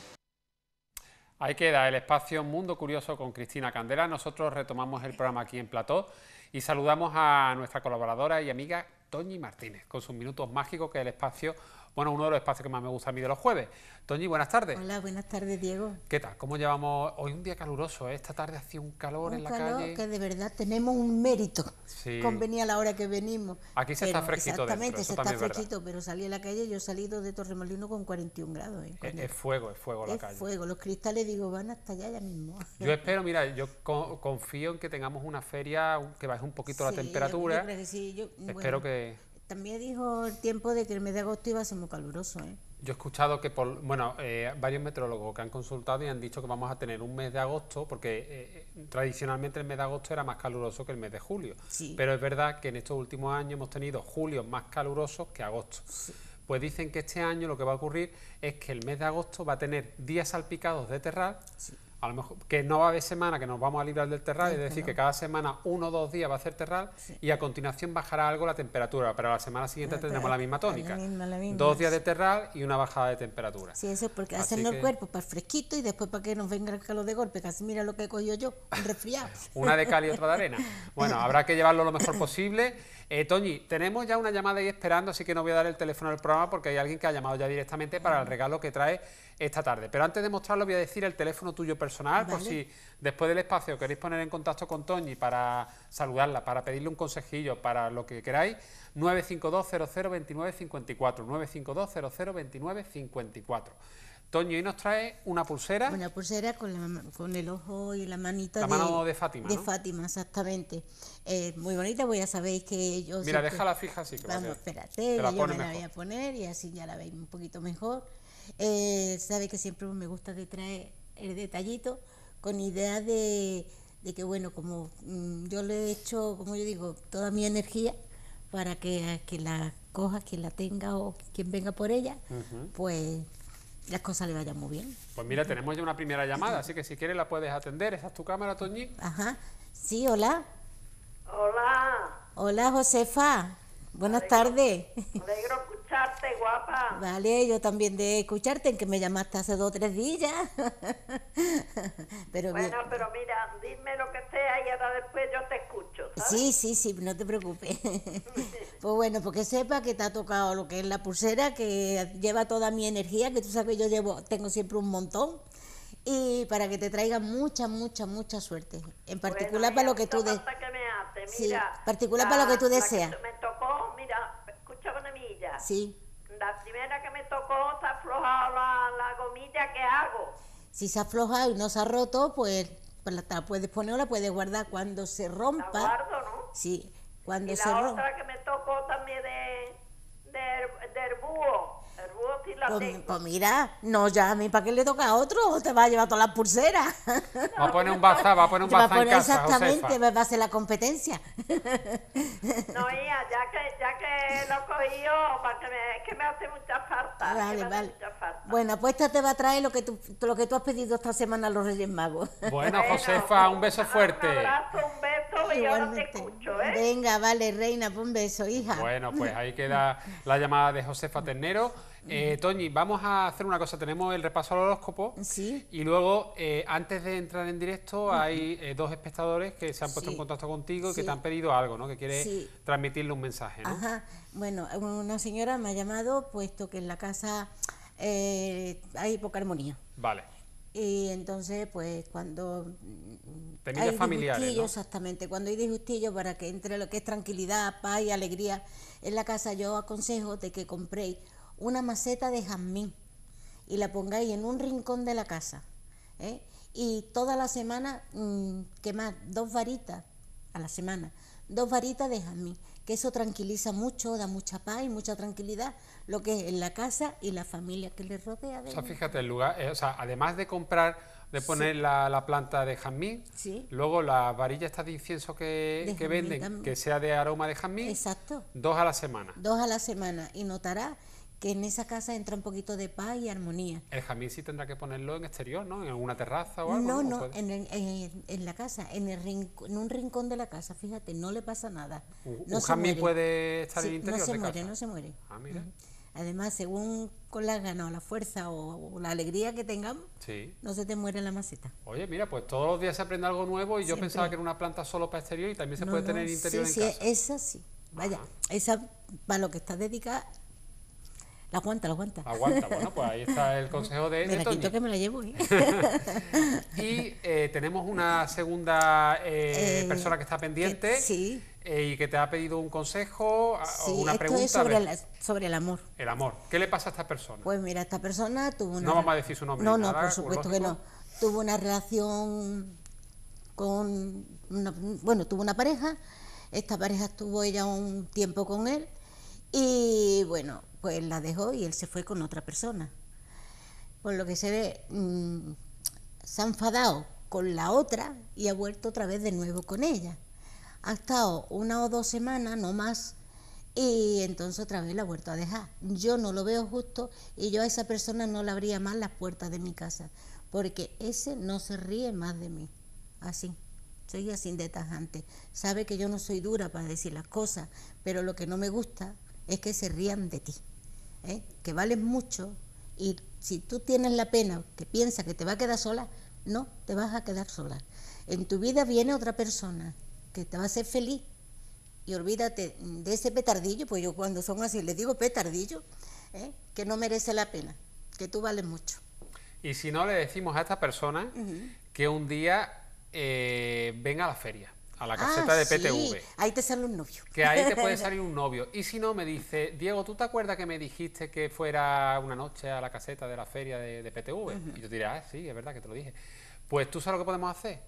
Ahí queda el espacio Mundo Curioso con Cristina Candela. Nosotros retomamos el programa aquí en Plató y saludamos a nuestra colaboradora y amiga Toñi Martínez, con sus minutos mágicos que el espacio bueno, uno de los espacios que más me gusta a mí de los jueves. Toñi, buenas tardes. Hola, buenas tardes, Diego. ¿Qué tal? ¿Cómo llevamos? Hoy un día caluroso, ¿eh? esta tarde hacía un calor en la calor calle. que de verdad tenemos un mérito. Sí. Convenía la hora que venimos. Aquí se está fresquito Exactamente, se está fresquito, pero salí a la calle, yo he salido de Torremolino con 41 grados. ¿eh? Es, fuego, es fuego la calle. Es fuego, los cristales, digo, van hasta allá ya mismo. Yo espero, mira, yo confío en que tengamos una feria que baje un poquito la temperatura. sí, Espero que también dijo el tiempo de que el mes de agosto iba a ser muy caluroso, ¿eh? Yo he escuchado que, por, bueno, eh, varios meteorólogos que han consultado y han dicho que vamos a tener un mes de agosto, porque eh, tradicionalmente el mes de agosto era más caluroso que el mes de julio. Pero es verdad que en estos últimos años hemos tenido julios más calurosos que agosto. Pues dicen que este año lo que va a ocurrir es que el mes de agosto va a tener días salpicados de terral. Sí a lo mejor que no va a haber semana que nos vamos a librar del terral, es decir, que cada semana uno o dos días va a hacer terral y a continuación bajará algo la temperatura, pero la semana siguiente ah, tendremos la misma tónica. dos días de terral y una bajada de temperatura. Sí, eso es porque hacernos el cuerpo para fresquito y después para que nos venga el calor de golpe, casi mira lo que he cogido yo, un resfriado. una de cal y otra de arena. Bueno, habrá que llevarlo lo mejor posible eh, Toñi, tenemos ya una llamada ahí esperando, así que no voy a dar el teléfono al programa porque hay alguien que ha llamado ya directamente para el regalo que trae esta tarde. Pero antes de mostrarlo voy a decir el teléfono tuyo personal, por si después del espacio queréis poner en contacto con Toñi para saludarla, para pedirle un consejillo, para lo que queráis, 952 00 29 54, 952 00 29 54. Toño, y nos trae una pulsera. Una pulsera con, el ojo y la manita. La mano de, Fátima. De Fátima, exactamente. Eh, muy bonita, voy ya sabéis que yo. Mira, déjala fija así que Vamos, espérate, yo me la voy a poner y así ya la veis un poquito mejor. Eh, sabe que siempre me gusta de traer el detallito con idea de, que, bueno, como mm, yo le he hecho, como yo digo, toda mi energía para que, que la coja, quien la tenga o quien venga por ella, pues las cosas le vayan muy bien. Pues mira, tenemos ya una primera llamada, así que si quieres la puedes atender. ¿Esa es tu cámara, Toñi? Ajá. Sí, hola. Hola. Hola, Josefa. Buenas tardes. Alegro escucharte, guapa. Vale, yo también de escucharte, en que me llamaste hace dos o tres días. pero bueno, pero mira, dime lo que sea y ahora después yo te escucho. Sí, sí, sí, no te preocupes. pues bueno, porque sepa que te ha tocado lo que es la pulsera, que lleva toda mi energía, que tú sabes que yo llevo, tengo siempre un montón. Y para que te traiga mucha, mucha, mucha suerte. En particular para lo que tú deseas. Sí, particular para lo que tú deseas. me tocó, mira, escucha una milla. Sí. La primera que me tocó se ha aflojado la, la gomilla que hago. Si se ha aflojado y no se ha roto, pues pues la, la puedes poner o la puedes guardar cuando se rompa. La guardo, ¿no? Sí, cuando se rompa. La otra que me tocó también de, de, del búho. Pues, pues, mira, no, mira, no mí ¿para qué le toca a otro? O te va a llevar todas las pulseras. Va a poner un bazar, va a poner un bazar. exactamente, va a ser la competencia. No, ya que, ya que lo he cogido me, que me hace mucha falta. Vale, vale. Bueno, pues esta te va a traer lo que, tú, lo que tú has pedido esta semana a los Reyes Magos. Bueno, Josefa, un beso fuerte. Un abrazo, un beso, y ahora te escucho, ¿eh? Venga, vale, reina, pues un beso, hija. Bueno, pues ahí queda la llamada de Josefa Ternero. Eh, Toñi, vamos a hacer una cosa. Tenemos el repaso al horóscopo. Y luego, eh, antes de entrar en directo, hay eh, dos espectadores que se han puesto en contacto contigo y que te han pedido algo, ¿no? Que quieres transmitirle un mensaje. ¿no? Ajá. Bueno, una señora me ha llamado puesto que en la casa eh, hay poca armonía. Vale. Y entonces, pues cuando hay familiares, exactamente, cuando hay justillo para que entre lo que es tranquilidad, paz y alegría en la casa, yo aconsejo de que compréis una maceta de jazmín y la pongáis en un rincón de la casa. ¿eh? Y toda la semana quemar mm, quemad dos varitas a la semana, dos varitas de jazmín, que eso tranquiliza mucho, da mucha paz y mucha tranquilidad, lo que es en la casa y la familia que le rodea. o sea, fíjate, el lugar, eh, o sea, además de comprar de poner la, planta de jazmín, luego las varillas está de incienso que, que venden, que sea de aroma de jazmín, Exacto. dos a la semana. Dos a la semana y notará que en esa casa entra un poquito de paz y armonía. El jamín sí tendrá que ponerlo en exterior, ¿no? En alguna terraza o algo. No, no, en, la casa, en, el rincón, en un rincón de la casa, fíjate, no le pasa nada. Un, jamín puede estar en el interior. No se muere, no se muere. Ah, mira. Además, según con la ganas o la fuerza o, la alegría que tengamos, no se te muere la maceta. Oye, mira, pues todos los días se aprende algo nuevo y yo pensaba que era una planta solo para exterior y también se puede tener interior en casa. Sí, esa sí. Vaya, esa para lo que está dedicada la aguanta, la aguanta. Aguanta, bueno, pues ahí está el consejo de. Me la quito que me la llevo. ¿eh? y eh, tenemos una segunda eh, eh, persona que está pendiente. sí. y que te ha pedido un consejo, o una pregunta. sobre, el, sobre el amor. El amor. ¿Qué le pasa a esta persona? Pues mira, esta persona tuvo una. No vamos a decir su nombre. No, no, por supuesto que no. Tuvo una relación con. bueno, tuvo una pareja. Esta pareja estuvo ella un tiempo con él. Y bueno pues la dejó y él se fue con otra persona. Por lo que se ve, mm, se ha enfadado con la otra y ha vuelto otra vez de nuevo con ella. Ha estado una o dos semanas, no más, y entonces otra vez la ha vuelto a dejar. Yo no lo veo justo y yo a esa persona no le abría más las puertas de mi casa, porque ese no se ríe más de mí. Así, soy así de tajante. Sabe que yo no soy dura para decir las cosas, pero lo que no me gusta es que se rían de ti. ¿eh? que vales mucho y si tú tienes la pena que piensas que te va a quedar sola, no te vas a quedar sola. En tu vida viene otra persona que te va a hacer feliz y olvídate de ese petardillo, pues yo cuando son así les digo petardillo, ¿eh? que no merece la pena, que tú vales mucho. Y si no le decimos a esta persona que un día eh, venga a la feria a la ah, caseta de PTV. Sí. Ahí te sale un novio. Que ahí te puede salir un novio. Y si no, me dice, Diego, ¿tú te acuerdas que me dijiste que fuera una noche a la caseta de la feria de, PTV? Y yo diría, ah, sí, es verdad que te lo dije. Pues tú sabes lo que podemos hacer.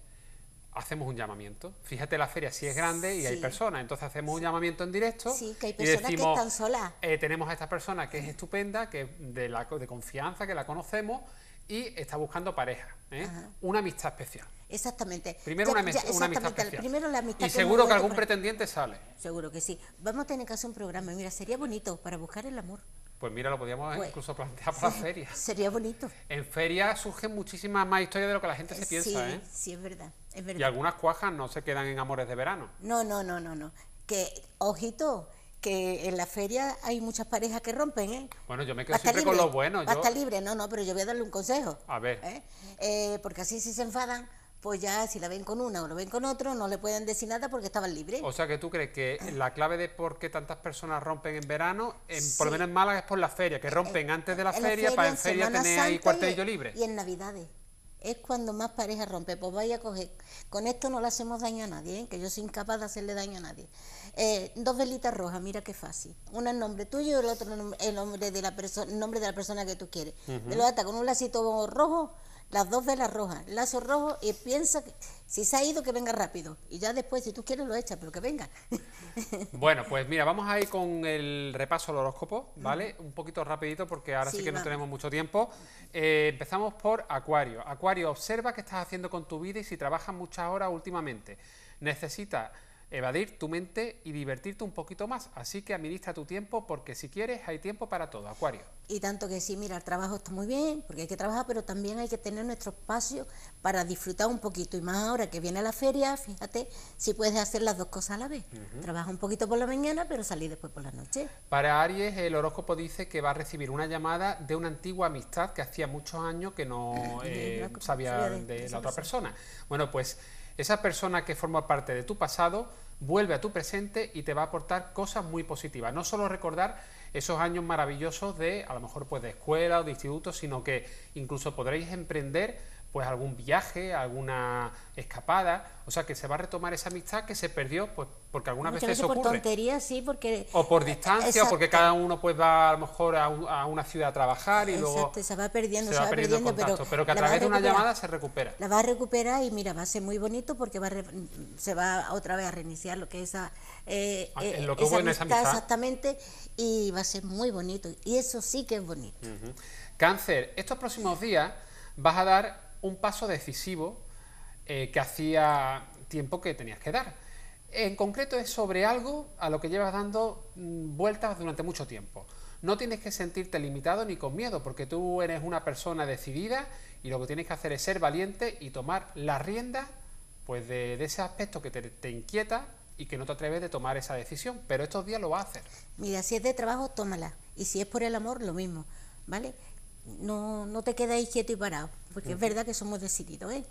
Hacemos un llamamiento. Fíjate, la feria sí es grande y hay personas. Entonces hacemos un llamamiento en directo. Sí, que hay personas que están solas. Eh, tenemos a esta persona que es estupenda, que de, la, de confianza, que la conocemos y está buscando pareja, ¿eh? una amistad especial. Exactamente. Primero una, amistad especial. Primero la amistad y seguro que algún pretendiente sale. Seguro que sí. Vamos a tener que hacer un programa. Mira, sería bonito para buscar el amor. Pues mira, lo podríamos pues, incluso plantear para feria. Sería bonito. En ferias surgen muchísimas más historias de lo que la gente se piensa, sí, ¿eh? Sí, es verdad, es verdad. Y algunas cuajas no se quedan en amores de verano. No, no, no, no, no. Que, ojito, que en la feria hay muchas parejas que rompen, ¿eh? Bueno, yo me quedo siempre con los buenos. Yo... libre, no, no, pero yo voy a darle un consejo. A ver. ¿eh? Eh, porque así si se enfadan, pues ya si la ven con una o lo ven con otro, no le pueden decir nada porque estaban libres. O sea que tú crees que la clave de por qué tantas personas rompen en verano, en, por lo menos en Málaga es por la feria, que eh, rompen antes de la, feria, para en feria tener ahí cuartelillo libre. Y en Navidades. Es cuando más parejas rompen. Pues vaya a coger. Con esto no le hacemos daño a nadie, que yo soy incapaz de hacerle daño a nadie. Eh, dos velitas rojas, mira qué fácil. Una en nombre tuyo y el otro en nombre de la, persona nombre de la persona que tú quieres. Te lo ata con un lacito rojo, las dos velas rojas, lazo rojo y piensa que si se ha ido que venga rápido. Y ya después, si tú quieres, lo echa pero que venga. bueno, pues mira, vamos a ir con el repaso del horóscopo, ¿vale? Un poquito rapidito porque ahora sí, que no tenemos mucho tiempo. Eh, empezamos por Acuario. Acuario, observa qué estás haciendo con tu vida y si trabajas muchas horas últimamente. Necesita evadir tu mente y divertirte un poquito más. Así que administra tu tiempo porque si quieres hay tiempo para todo, Acuario. Y tanto que sí, mira, el trabajo está muy bien, porque hay que trabajar, pero también hay que tener nuestro espacio para disfrutar un poquito. Y más ahora que viene la feria, fíjate si puedes hacer las dos cosas a la vez. Trabaja un poquito por la mañana, pero salir después por la noche. Para Aries, el horóscopo dice que va a recibir una llamada de una antigua amistad que hacía muchos años que no eh, sabía, de, la otra persona. Bueno, pues... Esa persona que forma parte de tu pasado vuelve a tu presente y te va a aportar cosas muy positivas. No solo recordar esos años maravillosos de, a lo mejor, pues de escuela o de instituto, sino que incluso podréis emprender pues algún viaje, alguna escapada, o sea que se va a retomar esa amistad que se perdió pues porque algunas veces, eso ocurre. por tonterías, sí, porque o por distancia, porque cada uno pues va a lo mejor a, una ciudad a trabajar y luego se va perdiendo, se, va, perdiendo, contacto, pero, que a través de una llamada se recupera. La va a recuperar y mira, va a ser muy bonito porque va se va otra vez a reiniciar lo que es esa amistad, exactamente y va a ser muy bonito y eso sí que es bonito. Cáncer, estos próximos días vas a dar un paso decisivo eh, que hacía tiempo que tenías que dar. En concreto es sobre algo a lo que llevas dando mm, vueltas durante mucho tiempo. No tienes que sentirte limitado ni con miedo, porque tú eres una persona decidida y lo que tienes que hacer es ser valiente y tomar la rienda pues, de, ese aspecto que te, inquieta y que no te atreves de tomar esa decisión, pero estos días lo vas a hacer. Mira, si es de trabajo, tómala. Y si es por el amor, lo mismo, ¿vale? No, no te quedes quieto y parado porque es verdad que somos decididos, ¿eh?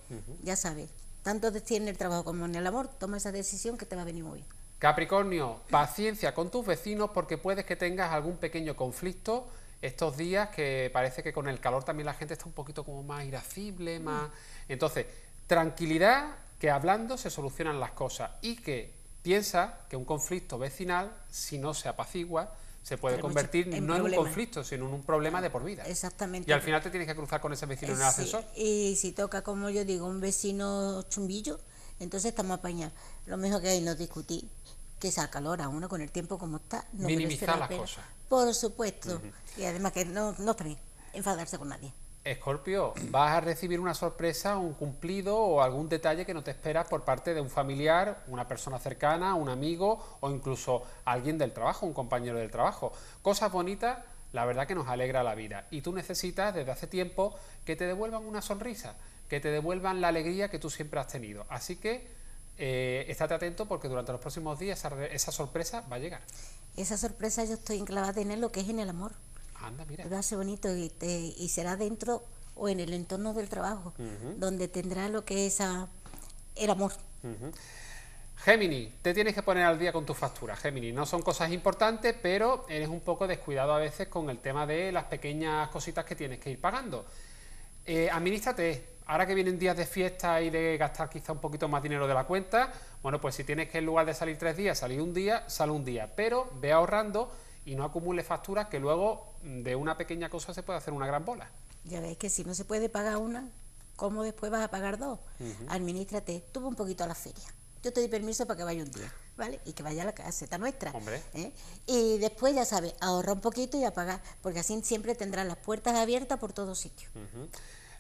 Ya sabes, tanto en el trabajo como en el amor, toma esa decisión que te va a venir muy bien. Capricornio, paciencia con tus vecinos porque puedes que tengas algún pequeño conflicto estos días que parece que con el calor también la gente está un poquito como más irascible, mm. más... Entonces, tranquilidad, que hablando se solucionan las cosas y que piensa que un conflicto vecinal, si no se apacigua, se puede convertir no en un conflicto, sino en un problema de por vida. Exactamente. Y al final te tienes que cruzar con ese vecino en el ascensor. Y si toca, como yo digo, un vecino chumbillo, entonces estamos apañados. Lo mejor que hay no discutir, que se acalora uno con el tiempo como está. No Minimizar las cosas. Por supuesto. Y además que no, no enfadarse con nadie. Escorpio, vas a recibir una sorpresa, un cumplido o algún detalle que no te esperas por parte de un familiar, una persona cercana, un amigo o incluso alguien del trabajo, un compañero del trabajo. Cosas bonitas, la verdad que nos alegra la vida. Y tú necesitas desde hace tiempo que te devuelvan una sonrisa, que te devuelvan la alegría que tú siempre has tenido. Así que eh, estate atento porque durante los próximos días esa, esa sorpresa va a llegar. Esa sorpresa yo estoy enclavada en lo que es en el amor Anda, mira. Lo hace bonito y, y será dentro o en el entorno del trabajo, donde tendrá lo que es ah, el amor. Gémini, te tienes que poner al día con tus facturas, Gemini. No son cosas importantes, pero eres un poco descuidado a veces con el tema de las pequeñas cositas que tienes que ir pagando. Eh, administrate. Ahora que vienen días de fiesta y de gastar quizá un poquito más dinero de la cuenta, bueno, pues si tienes que en lugar de salir tres días, salir un día, sal un día. Pero ve ahorrando y no acumule facturas que luego mm, de una pequeña cosa se puede hacer una gran bola. Ya veis que si no se puede pagar una, ¿cómo después vas a pagar dos? Administrate, tuvo un poquito a la feria. Yo te di permiso para que vaya un día, ¿vale? Y que vaya a la caseta nuestra. Hombre. ¿eh? Y después, ya sabes, ahorra un poquito y apaga, porque así siempre tendrás las puertas abiertas por todo sitio.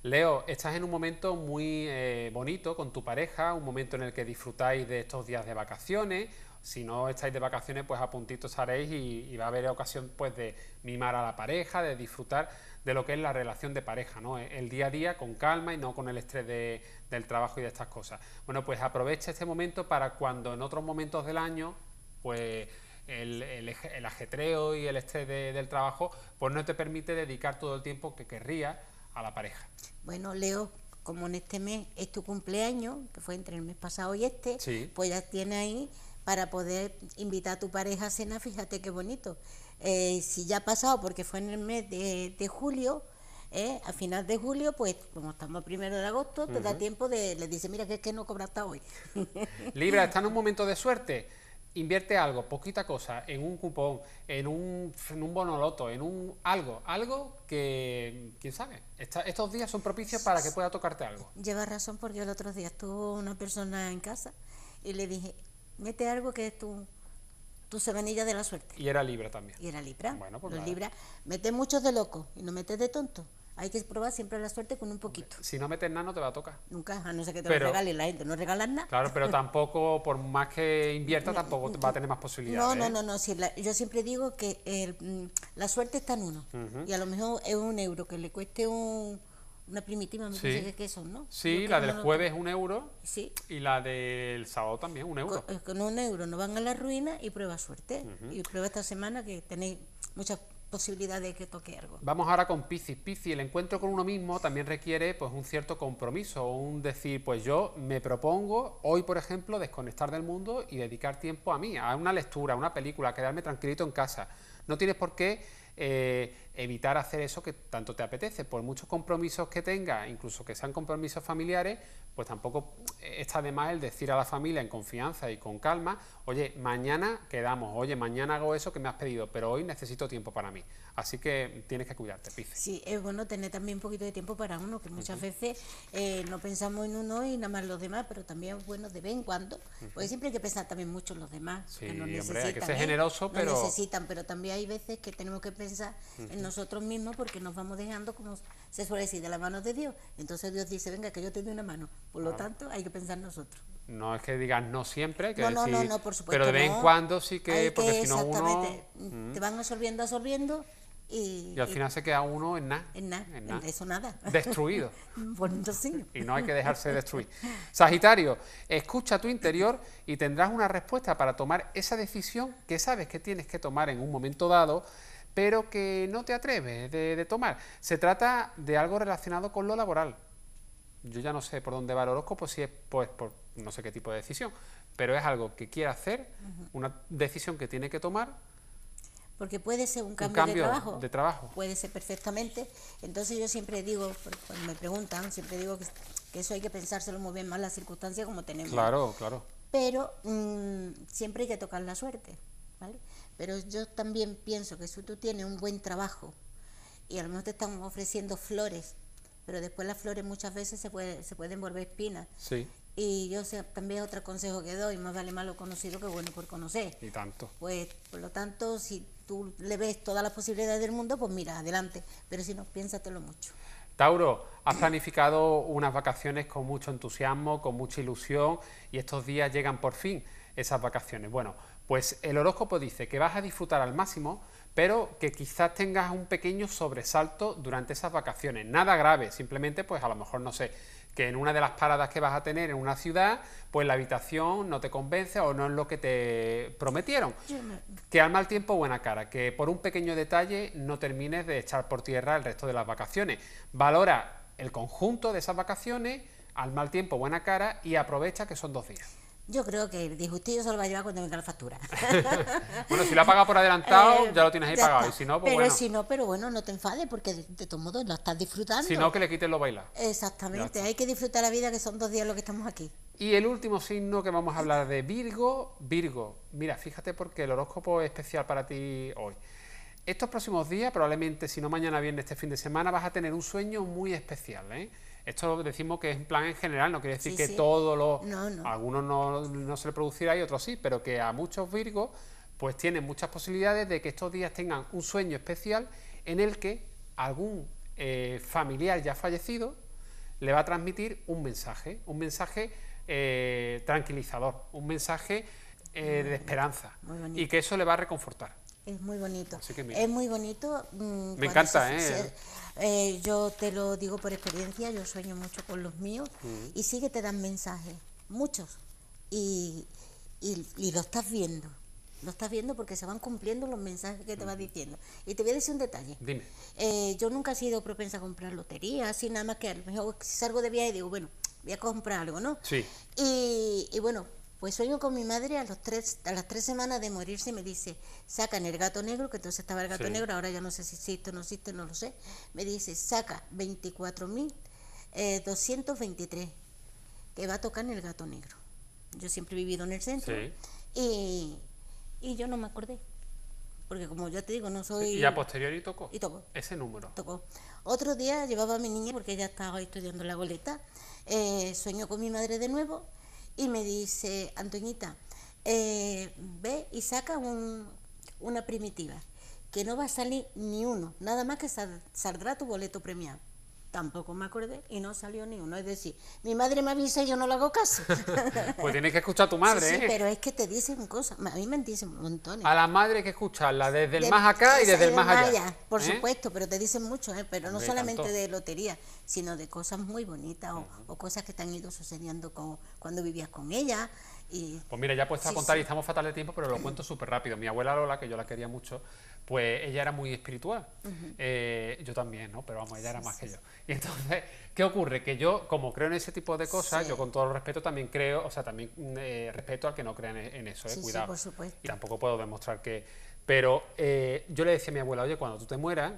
Leo, estás en un momento muy eh, bonito con tu pareja, un momento en el que disfrutáis de estos días de vacaciones, si no estáis de vacaciones, pues a puntitos haréis... y, va a haber ocasión pues de mimar a la pareja, de disfrutar de lo que es la relación de pareja, ¿no? Eh, el día a día con calma y no con el estrés de, del trabajo y de estas cosas. Bueno, pues aprovecha este momento para cuando en otros momentos del año, pues el, ajetreo y el estrés del trabajo, pues no te permite dedicar todo el tiempo que querrías a la pareja. Bueno, Leo, como en este mes es tu cumpleaños, que fue entre el mes pasado y este, pues ya tiene ahí para poder invitar a tu pareja a cenar, fíjate qué bonito. Eh, si ya ha pasado, porque fue en el mes de, julio, eh, a final de julio, pues como estamos primero de agosto, te da tiempo de, le dice, mira que es que no cobraste hoy. Libra, está en un momento de suerte. Invierte algo, poquita cosa, en un cupón, en un, bonoloto, en un algo, algo que, quién sabe, estos días son propicios para que pueda tocarte algo. Llevas razón porque el otro día estuvo una persona en casa y le dije, mete algo que es tu, tu semanilla de la suerte. Y era Libra también. Y era Libra. Bueno, pues Los mete muchos de loco y no metes de tonto. Hay que probar siempre la suerte con un poquito. Si no metes nada, no te va a tocar. Nunca, a no ser que te lo regalen la gente. No regalas nada. Claro, pero tampoco, por más que invierta, tampoco va a tener más posibilidades. No, no, ¿eh? no. no yo siempre digo que mm, la suerte está en uno. Y a lo mejor es un euro que le cueste un una primitiva, me parece que son, ¿no? Sí, la del jueves un euro sí. y la del sábado también un euro. Con, con un euro no van a la ruina y prueba suerte. Y prueba esta semana que tenéis muchas posibilidades de que toque algo. Vamos ahora con Piscis. Piscis, el encuentro con uno mismo también requiere pues un cierto compromiso, un decir, pues yo me propongo hoy, por ejemplo, desconectar del mundo y dedicar tiempo a mí, a una lectura, a una película, a quedarme tranquilito en casa. No tienes por qué eh, evitar hacer eso que tanto te apetece. Por muchos compromisos que tengas, incluso que sean compromisos familiares, pues tampoco eh, está de más el decir a la familia en confianza y con calma, oye, mañana quedamos, oye, mañana hago eso que me has pedido, pero hoy necesito tiempo para mí. Así que tienes que cuidarte, Pice. Sí, es bueno tener también un poquito de tiempo para uno, que muchas veces eh, no pensamos en uno y nada más los demás, pero también es bueno de vez en cuando, porque siempre hay que pensar también mucho en los demás. que no necesitan, que ser ¿eh? generoso, pero... necesitan, pero también hay veces que tenemos que pensar nosotros mismos porque nos vamos dejando, como se suele decir, de la mano de Dios. Entonces Dios dice, venga, que yo te doy una mano. Por lo ah. tanto, hay que pensar nosotros. No es que digas no siempre, no, no, no, no, por supuesto. Pero de vez en cuando sí que, porque si no uno... Mm. Te van absorbiendo, absorbiendo y, al final se queda uno en nada. En nada, eso nada. Destruido. y no hay que dejarse destruir. Sagitario, escucha tu interior y tendrás una respuesta para tomar esa decisión que sabes que tienes que tomar en un momento dado pero que no te atreves de, tomar. Se trata de algo relacionado con lo laboral. Yo ya no sé por dónde va el horóscopo, si es pues, por no sé qué tipo de decisión, pero es algo que quiere hacer, una decisión que tiene que tomar. Porque puede ser un cambio, de, trabajo, Puede ser perfectamente. Entonces yo siempre digo, cuando me preguntan, siempre digo que, eso hay que pensárselo muy bien más las circunstancias como tenemos. Claro, claro. Pero mm, siempre hay que tocar la suerte. ¿vale? Pero yo también pienso que si tú tienes un buen trabajo y a lo mejor te están ofreciendo flores, pero después las flores muchas veces se, se pueden volver espinas. Sí. Y yo sé, también otro consejo que doy, más vale malo conocido que bueno por conocer. Y tanto. Pues por lo tanto, si tú le ves todas las posibilidades del mundo, pues mira, adelante. Pero si no, piénsatelo mucho. Tauro, has planificado unas vacaciones con mucho entusiasmo, con mucha ilusión y estos días llegan por fin esas vacaciones. Bueno, pues el horóscopo dice que vas a disfrutar al máximo, pero que quizás tengas un pequeño sobresalto durante esas vacaciones. Nada grave, simplemente pues a lo mejor no sé, que en una de las paradas que vas a tener en una ciudad, pues la habitación no te convence o no es lo que te prometieron. Que al mal tiempo buena cara, que por un pequeño detalle no termines de echar por tierra el resto de las vacaciones. Valora el conjunto de esas vacaciones, al mal tiempo buena cara y aprovecha que son dos días. Yo creo que el disgustillo solo va a llevar cuando venga la factura. bueno, si lo la pagado por adelantado, eh, ya lo tienes ahí pagado. Y si no, pues pero bueno. si no, pero bueno, no te enfades, porque de, todos modos lo estás disfrutando. Si no, que le quiten los bailar. Exactamente, hay que disfrutar la vida, que son dos días los que estamos aquí. Y el último signo que vamos a hablar de Virgo, Virgo. Mira, fíjate porque el horóscopo es especial para ti hoy. Estos próximos días, probablemente si no mañana viene este fin de semana, vas a tener un sueño muy especial, ¿eh? Esto decimos que es un plan en general, no quiere decir que todos los... Algunos no, se le producirá y otros sí, pero que a muchos Virgos pues tienen muchas posibilidades de que estos días tengan un sueño especial en el que algún eh, familiar ya fallecido le va a transmitir un mensaje, un mensaje eh, tranquilizador, un mensaje eh, de esperanza y que eso le va a reconfortar. Es muy bonito. es muy bonito. Mm, Me encanta, ¿eh? Eh, yo te lo digo por experiencia, yo sueño mucho con los míos y sí que te dan mensajes, muchos. Y, lo estás viendo, lo estás viendo porque se van cumpliendo los mensajes que te vas diciendo. Y te voy a decir un detalle. Eh, yo nunca he sido propensa a comprar lotería, así nada más que a lo mejor salgo de viaje y digo, bueno, voy a comprar algo, ¿no? Sí. Y, y bueno, pues sueño con mi madre a, los a las tres semanas de morirse y me dice, sacan el gato negro, que entonces estaba el gato negro, ahora ya no sé si existe o no existe, no lo sé. Me dice, saca 24.223, que eh, va a tocar el gato negro. Yo siempre he vivido en el centro. Y, y, yo no me acordé. Porque como ya te digo, no soy... Sí, y a posteriori tocó. Y tocó. Ese número. Tocó. Otro día llevaba a mi niña, porque ella estaba estudiando la goleta, eh, sueño con mi madre de nuevo y me dice, Antoñita, eh, ve y saca una primitiva, que no va a salir ni uno, nada más que saldrá tu boleto premiado tampoco me acordé y no salió ni uno. Es decir, mi madre me avisa y yo no le hago caso. pues tienes que escuchar a tu madre, ¿eh? pero es que te dicen cosas, a mí me dicen montones. A la madre que escucharla, desde el más acá y desde el más allá. por ¿eh? supuesto, pero te dicen mucho, ¿eh? pero no solamente de lotería, sino de cosas muy bonitas o, cosas que te han ido sucediendo cuando vivías con ella pues mira, ya puesto a contar y estamos fatal de tiempo, pero lo cuento súper rápido. Mi abuela Lola, que yo la quería mucho, pues ella era muy espiritual. Eh, yo también, ¿no? Pero vamos, ella era más que yo. Y entonces, ¿qué ocurre? Que yo, como creo en ese tipo de cosas, yo con todo el respeto también creo, o sea, también eh, respeto al que no crea en, eso, eh, cuidado. por supuesto. Y tampoco puedo demostrar que. Pero eh, yo le decía a mi abuela, oye, cuando tú te mueras,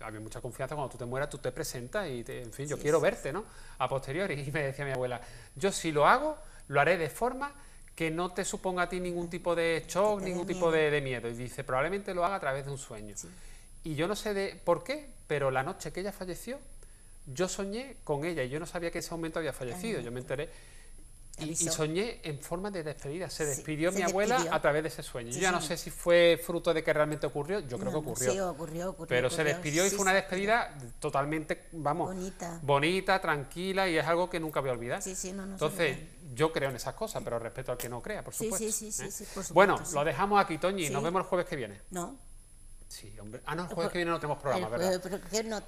había mucha confianza, cuando tú te mueras, tú te presentas y, en fin, yo quiero verte, ¿no? A posteriori. Y me decía mi abuela, yo si lo hago, lo haré de forma que no te suponga a ti ningún tipo de shock, ningún tipo De, miedo. Y dice, probablemente lo haga a través de un sueño. Y yo no sé de por qué, pero la noche que ella falleció, yo soñé con ella y yo no sabía que ese momento había fallecido. Yo me enteré y, soñé en forma de despedida. Se despidió mi abuela a través de ese sueño. ya no sé si fue fruto de que realmente ocurrió. Yo creo que ocurrió. Pero se despidió y fue una despedida totalmente, vamos, bonita. bonita, tranquila y es algo que nunca voy a olvidar. No, no Entonces, yo creo en esas cosas, pero respeto al que no crea, por supuesto. Sí, sí, ¿eh? sí, sí Bueno, lo dejamos aquí, Toñi. Nos vemos el jueves que viene. No. Sí, hombre. Ah, no, el jueves que viene no tenemos programa, ¿verdad?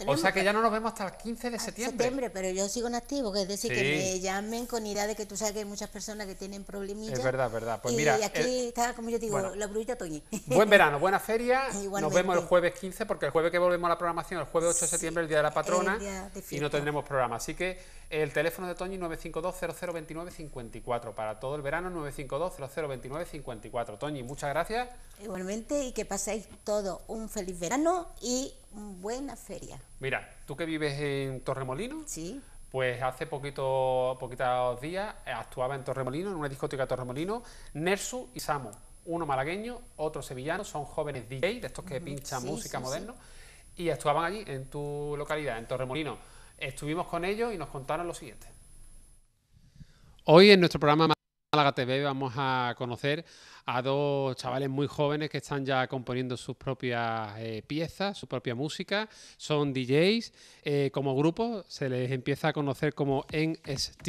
o sea que ya no nos vemos hasta el 15 de septiembre. septiembre, pero yo sigo en activo, que es decir, que me llamen con idea de que tú sabes que hay muchas personas que tienen problemillas. Es verdad, verdad. Pues mira. Y aquí está, como yo digo, la brujita Toñi. Buen verano, buena feria. Nos vemos el jueves 15, porque el jueves que volvemos a la programación, el jueves 8 de septiembre, el día de la patrona, y no tendremos programa. Así que el teléfono de Toñi 952-0029-54 para todo el verano, 952-0029-54. Toñi, muchas gracias. Igualmente, y que paséis todo un feliz verano y buena feria. Mira, tú que vives en Torremolino, Sí. Pues hace poquito, poquitos días eh, actuaba en Torremolino en una discoteca de Torremolino, Nersu y Samu. Uno malagueño, otro sevillano, son jóvenes DJ, de estos que pinchan música moderna, y actuaban allí, en tu localidad, en Torremolino. Estuvimos con ellos y nos contaron lo siguiente. Hoy en nuestro programa Málaga TV vamos a conocer a dos chavales muy jóvenes que están ya componiendo sus propias eh, piezas, su propia música. Son DJs. Eh, como grupo se les empieza a conocer como NST.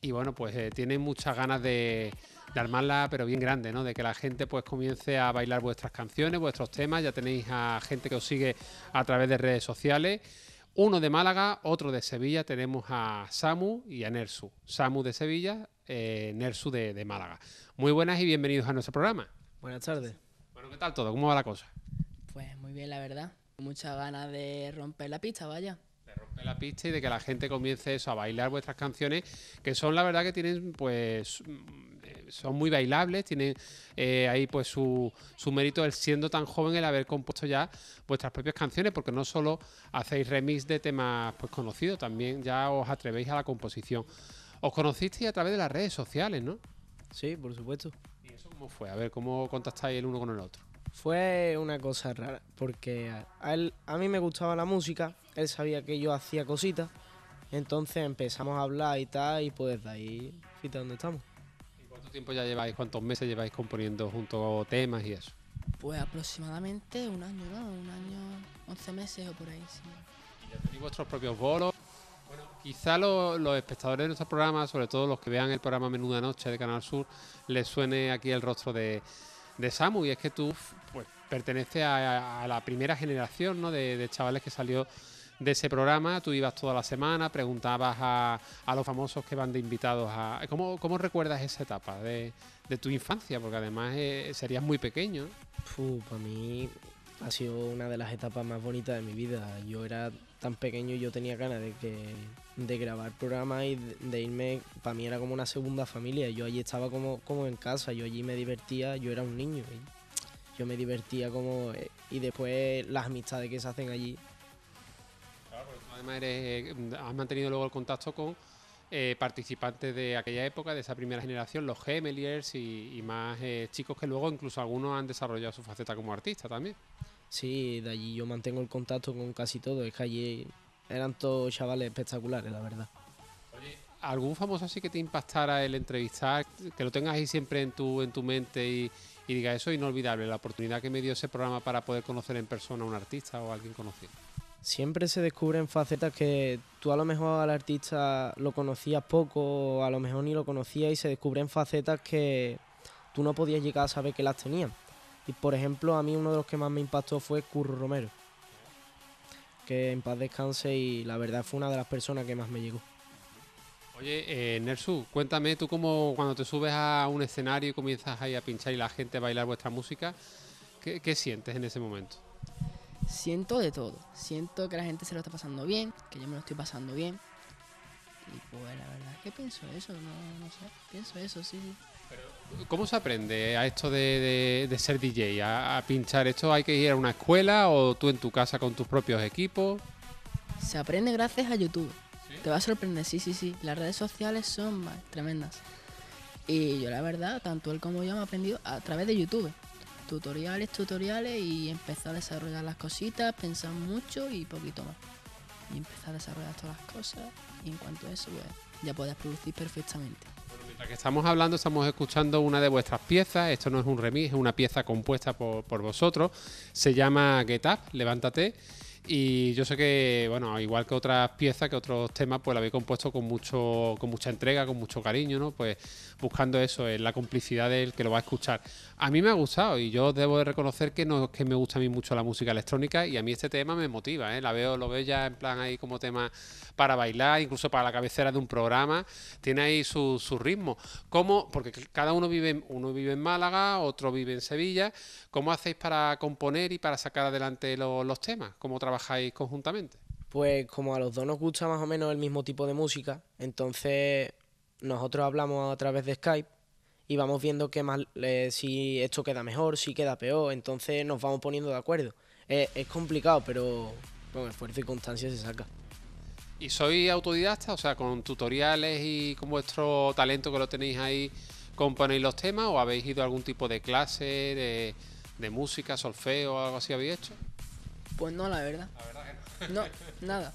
Y bueno, pues eh, tienen muchas ganas de, armarla, pero bien grande, ¿no? De que la gente pues comience a bailar vuestras canciones, vuestros temas. Ya tenéis a gente que os sigue a través de redes sociales. Uno de Málaga, otro de Sevilla. Tenemos a Samu y a Nersu. Samu de Sevilla, eh, Nersu de, Málaga. Muy buenas y bienvenidos a nuestro programa. Buenas tardes. Bueno, ¿qué tal todo? ¿Cómo va la cosa? Pues muy bien, la verdad. Mucha ganas de romper la pista, vaya. De romper la pista y de que la gente comience a bailar vuestras canciones, que son la verdad que tienen pues mm, eh, son muy bailables, tienen eh, ahí pues su, su, mérito el siendo tan joven el haber compuesto ya vuestras propias canciones, porque no solo hacéis remix de temas pues conocidos, también ya os atrevéis a la composición. Os conocisteis a través de las redes sociales, ¿no? Sí, por supuesto. ¿Y eso cómo fue? A ver, ¿cómo contactáis el uno con el otro? Fue una cosa rara, porque a, mí me gustaba la música, él sabía que yo hacía cositas, entonces empezamos a hablar y tal, y pues de ahí, fíjate donde estamos. ¿Y cuánto tiempo ya lleváis, cuántos meses lleváis componiendo juntos temas y eso? Pues aproximadamente un año, ¿no? Un año, once meses o por ahí, ¿Y ya tenéis vuestros propios bolos? Quizá los espectadores de nuestro programa, sobre todo los que vean el programa Menuda Noche de Canal Sur, les suene aquí el rostro de, Samu. Y es que tú pues, perteneces a, la primera generación de, chavales que salió de ese programa. Tú ibas toda la semana, preguntabas a, los famosos que van de invitados a... ¿Cómo, recuerdas esa etapa de, tu infancia? Porque además eh, serías muy pequeño. para mí ha sido una de las etapas más bonitas de mi vida. Yo era tan pequeño yo tenía ganas de, que, de grabar programas y de, irme, para mí era como una segunda familia, yo allí estaba como, como en casa, yo allí me divertía, yo era un niño, y yo me divertía como... Y después las amistades que se hacen allí. Claro, además eh, has mantenido luego el contacto con eh, participantes de aquella época, de esa primera generación, los Gemeliers y, y más eh, chicos que luego incluso algunos han desarrollado su faceta como artista también. Sí, de allí yo mantengo el contacto con casi todo. Es que allí eran todos chavales espectaculares, la verdad. Oye, ¿algún famoso así que te impactara el entrevistar? Que lo tengas ahí siempre en tu, en tu mente y, diga, eso es inolvidable, la oportunidad que me dio ese programa para poder conocer en persona a un artista o a alguien conocido. Siempre se descubren facetas que tú a lo mejor al artista lo conocías poco, o a lo mejor ni lo conocías y se descubren facetas que tú no podías llegar a saber que las tenían. Y por ejemplo, a mí uno de los que más me impactó fue Curro Romero. Que en paz descanse y la verdad fue una de las personas que más me llegó. Oye, eh, Nersu, cuéntame tú cómo cuando te subes a un escenario y comienzas ahí a pinchar y la gente a bailar vuestra música, ¿qué, sientes en ese momento? Siento de todo. Siento que la gente se lo está pasando bien, que yo me lo estoy pasando bien. Y pues la verdad ¿qué pienso eso, no, sé, pienso eso, sí, sí. Pero ¿Cómo se aprende a esto de, ser DJ? ¿A, pinchar esto? ¿Hay que ir a una escuela o tú en tu casa con tus propios equipos? Se aprende gracias a YouTube. Te va a sorprender, sí, sí, sí. Las redes sociales son tremendas. Y yo la verdad, tanto él como yo he aprendido a través de YouTube. Tutoriales, tutoriales y empezar a desarrollar las cositas, pensar mucho y poquito más. Y empezar a desarrollar todas las cosas. Y en cuanto a eso, pues, ya puedes producir perfectamente. Mientras que estamos hablando, estamos escuchando una de vuestras piezas. Esto no es un remix, es una pieza compuesta por, por vosotros. Se llama Get Up, Levántate. Y yo sé que, bueno, igual que otras piezas, que otros temas, pues la habéis compuesto con mucho, con mucha entrega, con mucho cariño, ¿no? Pues buscando eso, en la complicidad del que lo va a escuchar. A mí me ha gustado y yo debo de reconocer que no que me gusta a mí mucho la música electrónica y a mí este tema me motiva, ¿eh? La veo, lo veo ya en plan ahí como tema para bailar, incluso para la cabecera de un programa. Tiene ahí su, ritmo. ¿Cómo? Porque cada uno vive, uno vive en Málaga, otro vive en Sevilla. ¿Cómo hacéis para componer y para sacar adelante los temas? ¿Cómo trabajáis conjuntamente? Pues como a los dos nos gusta más o menos el mismo tipo de música, entonces nosotros hablamos a través de Skype y vamos viendo que más, eh, si esto queda mejor, si queda peor, entonces nos vamos poniendo de acuerdo. Es, complicado, pero con esfuerzo y constancia se saca. ¿Y sois autodidacta? O sea, con tutoriales y con vuestro talento que lo tenéis ahí, componéis los temas o habéis ido a algún tipo de clase de, de música, solfeo o algo así habéis hecho? Pues no, la verdad. La verdad que no. No, nada.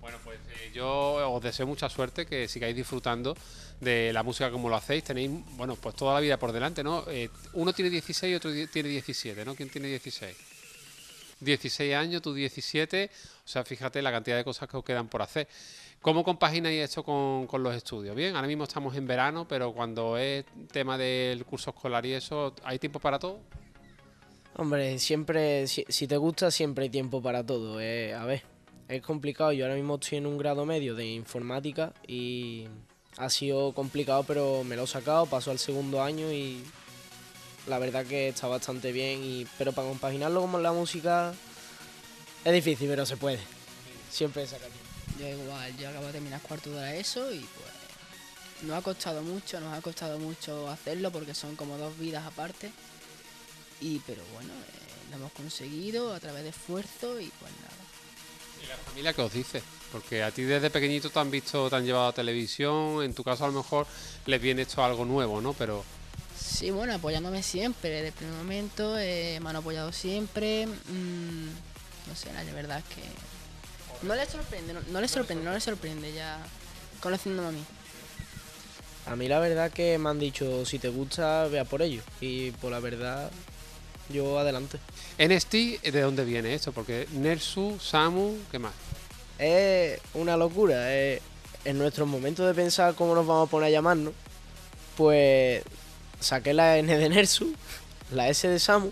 Bueno, pues eh, yo os deseo mucha suerte, que sigáis disfrutando de la música como lo hacéis. Tenéis, bueno, pues toda la vida por delante, ¿no? Eh, uno tiene 16 y otro tiene 17, ¿no? ¿Quién tiene 16? 16 años, tú 17. O sea, fíjate la cantidad de cosas que os quedan por hacer. ¿Cómo compagináis esto con, con los estudios? Bien, ahora mismo estamos en verano, pero cuando es tema del curso escolar y eso, ¿hay tiempo para todo? Hombre, siempre, si, te gusta, siempre hay tiempo para todo. Eh, a ver, es complicado. Yo ahora mismo estoy en un grado medio de informática y ha sido complicado, pero me lo he sacado. Paso al segundo año y la verdad que está bastante bien. Y, pero para compaginarlo con la música es difícil, pero se puede. Siempre saca tiempo. Yo igual, yo acabo de terminar cuarto de la ESO y pues no ha costado mucho, nos ha costado mucho hacerlo porque son como dos vidas aparte. Y pero bueno, eh, lo hemos conseguido a través de esfuerzo y pues nada. ¿Y la familia qué os dice? Porque a ti desde pequeñito te han visto, te han llevado a televisión, en tu caso a lo mejor les viene esto algo nuevo, ¿no? Pero... Sí, bueno, apoyándome siempre, desde el primer momento, eh, me han apoyado siempre. Mm, no sé, la verdad es que... No les sorprende, no, les sorprende, no les sorprende ya conociéndome a mí. A mí la verdad que me han dicho, si te gusta, vea por ello. Y por la verdad, yo adelante. NST, ¿de dónde viene esto? Porque Nersu, Samu, ¿qué más? Es una locura. Eh, en nuestros momentos de pensar cómo nos vamos a poner a llamarnos, pues saqué la N de Nersu, la S de Samu,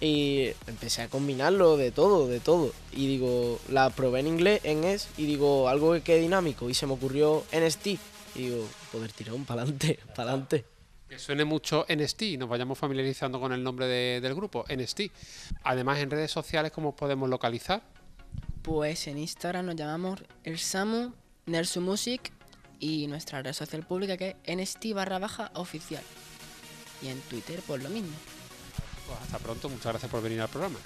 y empecé a combinarlo de todo, de todo. Y digo, la probé en inglés, en S, y digo, algo que quede dinámico. Y se me ocurrió NST. Y digo, poder tirar un pa'lante, pa'lante suene mucho NST y nos vayamos familiarizando con el nombre del grupo, NST. Además, en redes sociales, ¿cómo podemos localizar? Pues en Instagram nos llamamos El Samu, Nersu Music y nuestra red social pública que es NST barra baja oficial. Y en Twitter, pues lo mismo. Pues hasta pronto, muchas gracias por venir al programa.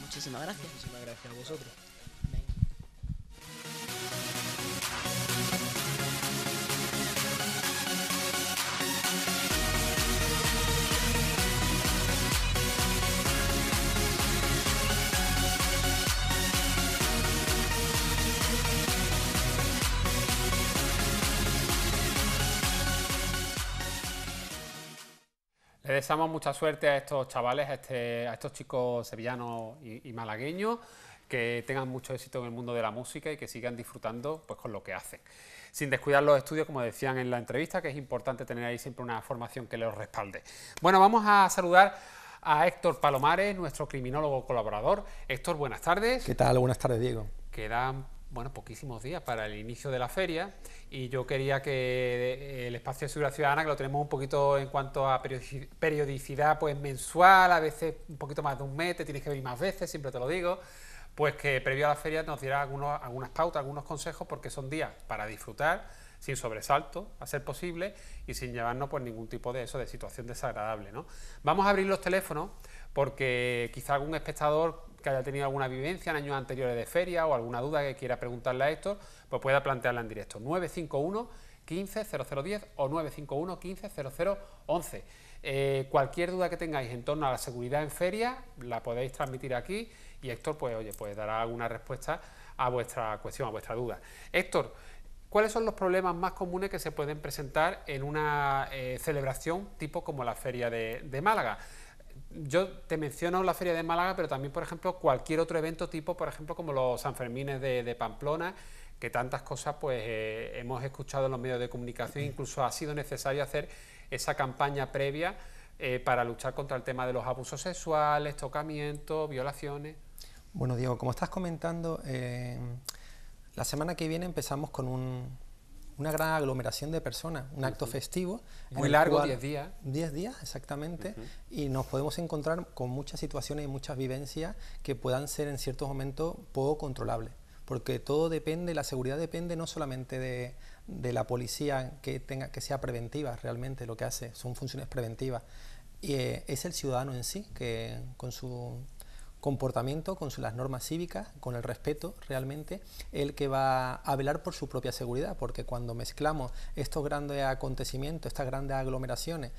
Muchísimas gracias. Muchísimas gracias a vosotros. Le deseamos mucha suerte a estos chavales, a, este, estos chicos sevillanos y, malagueños, que tengan mucho éxito en el mundo de la música y que sigan disfrutando pues, con lo que hacen. Sin descuidar los estudios, como decían en la entrevista, que es importante tener ahí siempre una formación que los respalde. Bueno, vamos a saludar a Héctor Palomares, nuestro criminólogo colaborador. Héctor, buenas tardes. ¿Qué tal? Buenas tardes, Diego. Quedan bueno, poquísimos días para el inicio de la feria y yo quería que el espacio de seguridad ciudadana, que lo tenemos un poquito en cuanto a periodicidad pues mensual, a veces un poquito más de un mes, te tienes que venir más veces, siempre te lo digo, pues que previo a la feria nos diera algunos, algunas pautas, algunos consejos, porque son días para disfrutar sin sobresalto, a ser posible, y sin llevarnos pues ningún tipo de eso, de situación desagradable. ¿no? Vamos a abrir los teléfonos porque quizá algún espectador que haya tenido alguna vivencia en años anteriores de feria o alguna duda que quiera preguntarle a Héctor... pues pueda plantearla en directo. 951 15 o 951 15 0011. cualquier duda que tengáis en torno a la seguridad en feria, la podéis transmitir aquí y Héctor, pues oye, pues dará alguna respuesta a vuestra cuestión, a vuestra duda. Héctor, ¿Cuáles son los problemas más comunes que se pueden presentar en una eh, celebración tipo como la Feria de Málaga? yo te menciono la Feria de Málaga, pero también, por ejemplo, cualquier otro evento tipo, por ejemplo, como los Sanfermines de, de Pamplona, que tantas cosas pues eh, hemos escuchado en los medios de comunicación, incluso ha sido necesario hacer esa campaña previa eh, para luchar contra el tema de los abusos sexuales, tocamientos, violaciones. Bueno, Diego, como estás comentando, eh, la semana que viene empezamos con un, una gran aglomeración de personas, un acto festivo. Muy largo, 10 días. 10 días, exactamente. Y nos podemos encontrar con muchas situaciones y muchas vivencias que puedan ser en ciertos momentos poco controlables. Porque todo depende, la seguridad depende no solamente de, la policía que, tenga, que sea preventiva realmente lo que hace, son funciones preventivas. Y eh, es el ciudadano en sí que con su comportamiento, con las normas cívicas, con el respeto realmente, el que va a velar por su propia seguridad, porque cuando mezclamos estos grandes acontecimientos, estas grandes aglomeraciones,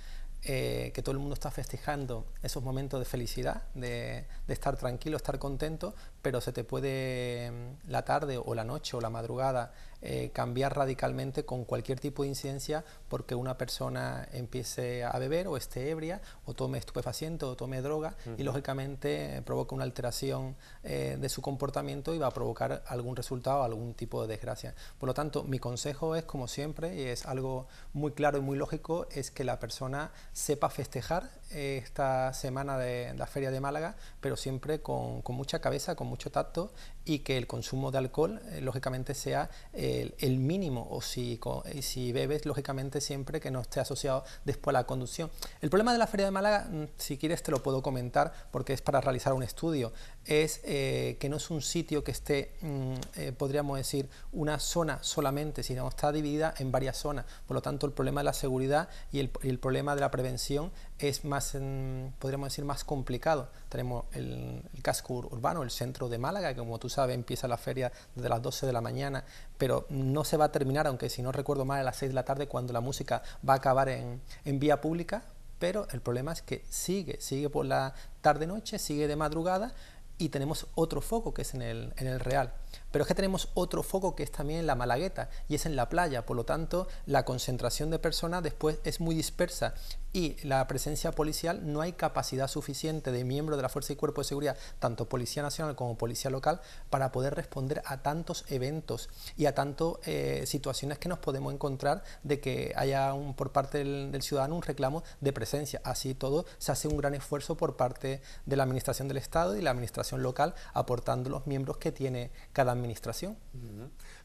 eh, que todo el mundo está festejando esos momentos de felicidad, de, de, estar tranquilo, estar contento, pero se te puede mm, la tarde o la noche o la madrugada eh, cambiar radicalmente con cualquier tipo de incidencia porque una persona empiece a beber o esté ebria o tome estupefaciente o tome droga y lógicamente eh, provoca una alteración eh, de su comportamiento y va a provocar algún resultado, algún tipo de desgracia. Por lo tanto, mi consejo es, como siempre, y es algo muy claro y muy lógico, es que la persona sepa festejar esta semana de la Feria de Málaga, pero siempre con, mucha cabeza, con mucho tacto y que el consumo de alcohol, eh, lógicamente, sea el, mínimo o si, si, bebes, lógicamente, siempre que no esté asociado después a la conducción. El problema de la Feria de Málaga, mm, si quieres, te lo puedo comentar porque es para realizar un estudio, es eh, que no es un sitio que esté, mm, eh, podríamos decir, una zona solamente, sino está dividida en varias zonas. Por lo tanto, el problema de la seguridad y el, problema de la prevención es más, mm, podríamos decir, más complicado. Tenemos el, el casco urbano, el centro de Málaga, que como tú sabe, empieza la feria desde las 12 de la mañana, pero no se va a terminar, aunque si no recuerdo mal, a las 6 de la tarde cuando la música va a acabar en, en vía pública, pero el problema es que sigue, sigue por la tarde-noche, sigue de madrugada y tenemos otro foco que es en el, en el, Real. Pero es que tenemos otro foco que es también en la Malagueta y es en la playa, por lo tanto la concentración de personas después es muy dispersa y la presencia policial no hay capacidad suficiente de miembros de la Fuerza y Cuerpo de Seguridad, tanto Policía Nacional como Policía Local, para poder responder a tantos eventos y a tantas eh, situaciones que nos podemos encontrar de que haya un, por parte del, ciudadano un reclamo de presencia. Así todo, se hace un gran esfuerzo por parte de la Administración del Estado y la Administración local, aportando los miembros que tiene cada Administración.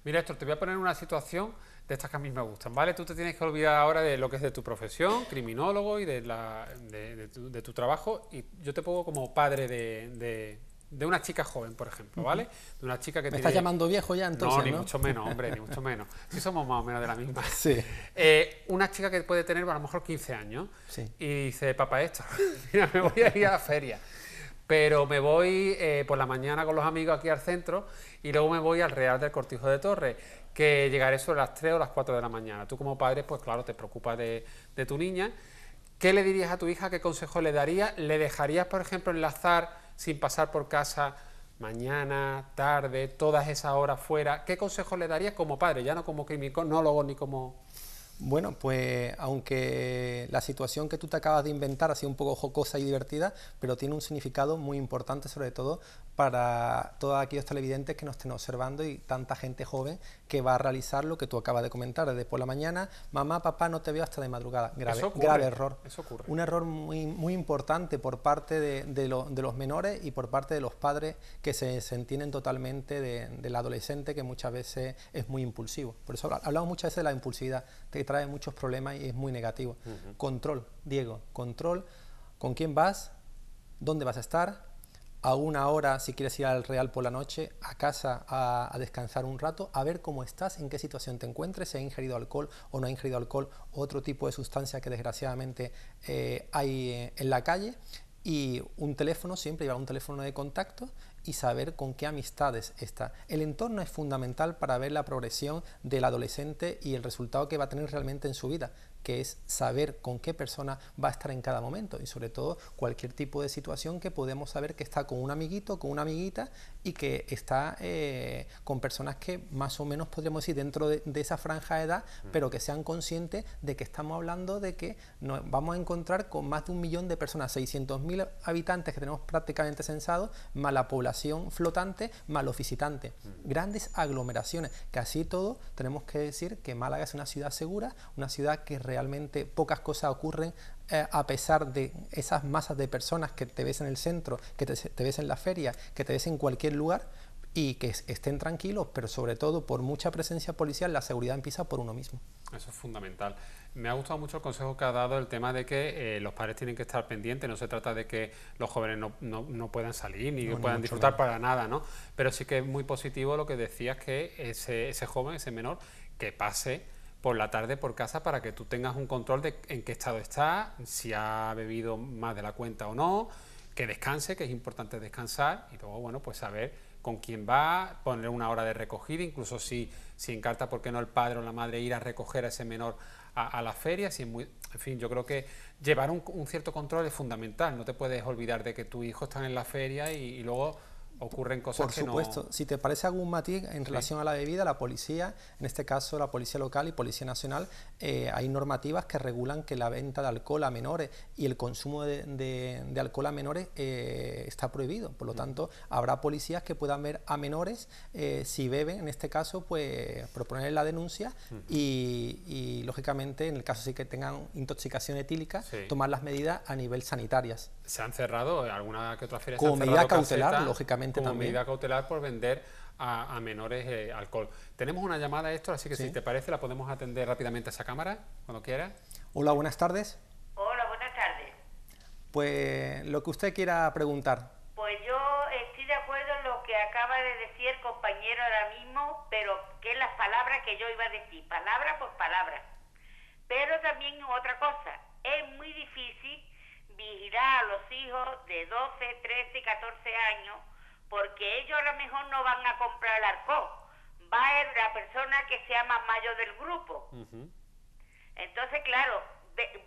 Mira, Héctor, te voy a poner una situación de estas que a mí me gustan, ¿vale? Tú te tienes que olvidar ahora de lo que es de tu profesión, criminólogo y de, la, de, tu, trabajo. Y yo te pongo como padre de, de una chica joven, por ejemplo, ¿vale? De una chica que... ¿Me estás llamando viejo ya entonces? No, ni mucho menos, hombre, ni mucho menos. Sí somos más o menos de la misma. Sí. Eh, una chica que puede tener a lo mejor 15 años sí. y dice, papá, esto, mira, me voy a ir a la feria. Pero me voy eh, por la mañana con los amigos aquí al centro y luego me voy al Real del Cortijo de Torres que llegaré a las 3 o las 4 de la mañana. Tú como padre, pues claro, te preocupas de, tu niña. ¿Qué le dirías a tu hija? ¿Qué consejo le darías? ¿Le dejarías, por ejemplo, enlazar sin pasar por casa mañana, tarde, todas esas horas fuera? ¿Qué consejo le darías como padre? Ya no como criminólogo ni como... Bueno, pues aunque la situación que tú te acabas de inventar ha sido un poco jocosa y divertida, pero tiene un significado muy importante, sobre todo para todos aquellos televidentes que nos estén observando y tanta gente joven que va a realizar lo que tú acabas de comentar. Desde por la mañana, mamá, papá, no te veo hasta de madrugada. Grave, grave error. Un error muy, muy importante por parte de, los menores y por parte de los padres que se, entienden totalmente del adolescente que muchas veces es muy impulsivo. Por eso hablamos muchas veces de la impulsividad, que trae muchos problemas y es muy negativo. Control, Diego, control. ¿Con quién vas? ¿Dónde vas a estar? a una hora, si quieres ir al Real por la noche, a casa a, descansar un rato, a ver cómo estás, en qué situación te encuentres, si ha ingerido alcohol o no ha ingerido alcohol, otro tipo de sustancia que desgraciadamente eh, hay eh, en la calle. Y un teléfono, siempre llevar un teléfono de contacto y saber con qué amistades está. El entorno es fundamental para ver la progresión del adolescente y el resultado que va a tener realmente en su vida que es saber con qué persona va a estar en cada momento y sobre todo cualquier tipo de situación que podemos saber que está con un amiguito, con una amiguita y que está eh, con personas que más o menos podríamos decir dentro de, esa franja de edad, mm. pero que sean conscientes de que estamos hablando de que nos vamos a encontrar con más de un millón de personas, 600.000 habitantes que tenemos prácticamente censados, más la población flotante, más los visitantes. Mm. Grandes aglomeraciones, Casi todos todo tenemos que decir que Málaga es una ciudad segura, una ciudad que realmente pocas cosas ocurren eh, a pesar de esas masas de personas que te ves en el centro, que te, ves en la feria, que te ves en cualquier lugar y que estén tranquilos, pero sobre todo por mucha presencia policial la seguridad empieza por uno mismo. Eso es fundamental. Me ha gustado mucho el consejo que ha dado el tema de que eh, los padres tienen que estar pendientes, no se trata de que los jóvenes no, puedan salir ni puedan disfrutar para nada, ¿no? Pero sí que es muy positivo lo que decías que ese, ese joven, ese menor, que pase por la tarde por casa para que tú tengas un control de en qué estado está, si ha bebido más de la cuenta o no, que descanse, que es importante descansar, y luego, bueno, pues saber con quién va, poner una hora de recogida, incluso si, si encarta, ¿por qué no el padre o la madre ir a recoger a ese menor a, a la feria? Si muy, en fin, yo creo que llevar un, cierto control es fundamental, no te puedes olvidar de que tu hijo está en la feria y luego ocurren cosas Por supuesto. Si te parece algún matiz en relación a la bebida, la policía, en este caso la policía local y policía nacional, eh, hay normativas que regulan que la venta de alcohol a menores y el consumo de, alcohol a menores eh, está prohibido. Por lo mm. tanto, habrá policías que puedan ver a menores eh, si beben, en este caso, pues proponer la denuncia mm. y, lógicamente, en el caso sí que tengan intoxicación etílica, tomar las medidas a nivel sanitarias. ¿Se han cerrado alguna que otra feria? Como medida cautelar, lógicamente como medida cautelar por vender a, menores eh, alcohol. Tenemos una llamada, esto, así que si te parece la podemos atender rápidamente a esa cámara, cuando quieras. Hola, buenas tardes. Hola, buenas tardes. Pues lo que usted quiera preguntar. Pues yo estoy de acuerdo en lo que acaba de decir el compañero ahora mismo, pero que las palabras que yo iba a decir, palabra por palabra. Pero también otra cosa, es muy difícil vigilar a los hijos de 12, 13, 14 años porque ellos a lo mejor no van a comprar el arco, va a ir la persona que sea más mayor del grupo. Entonces, claro,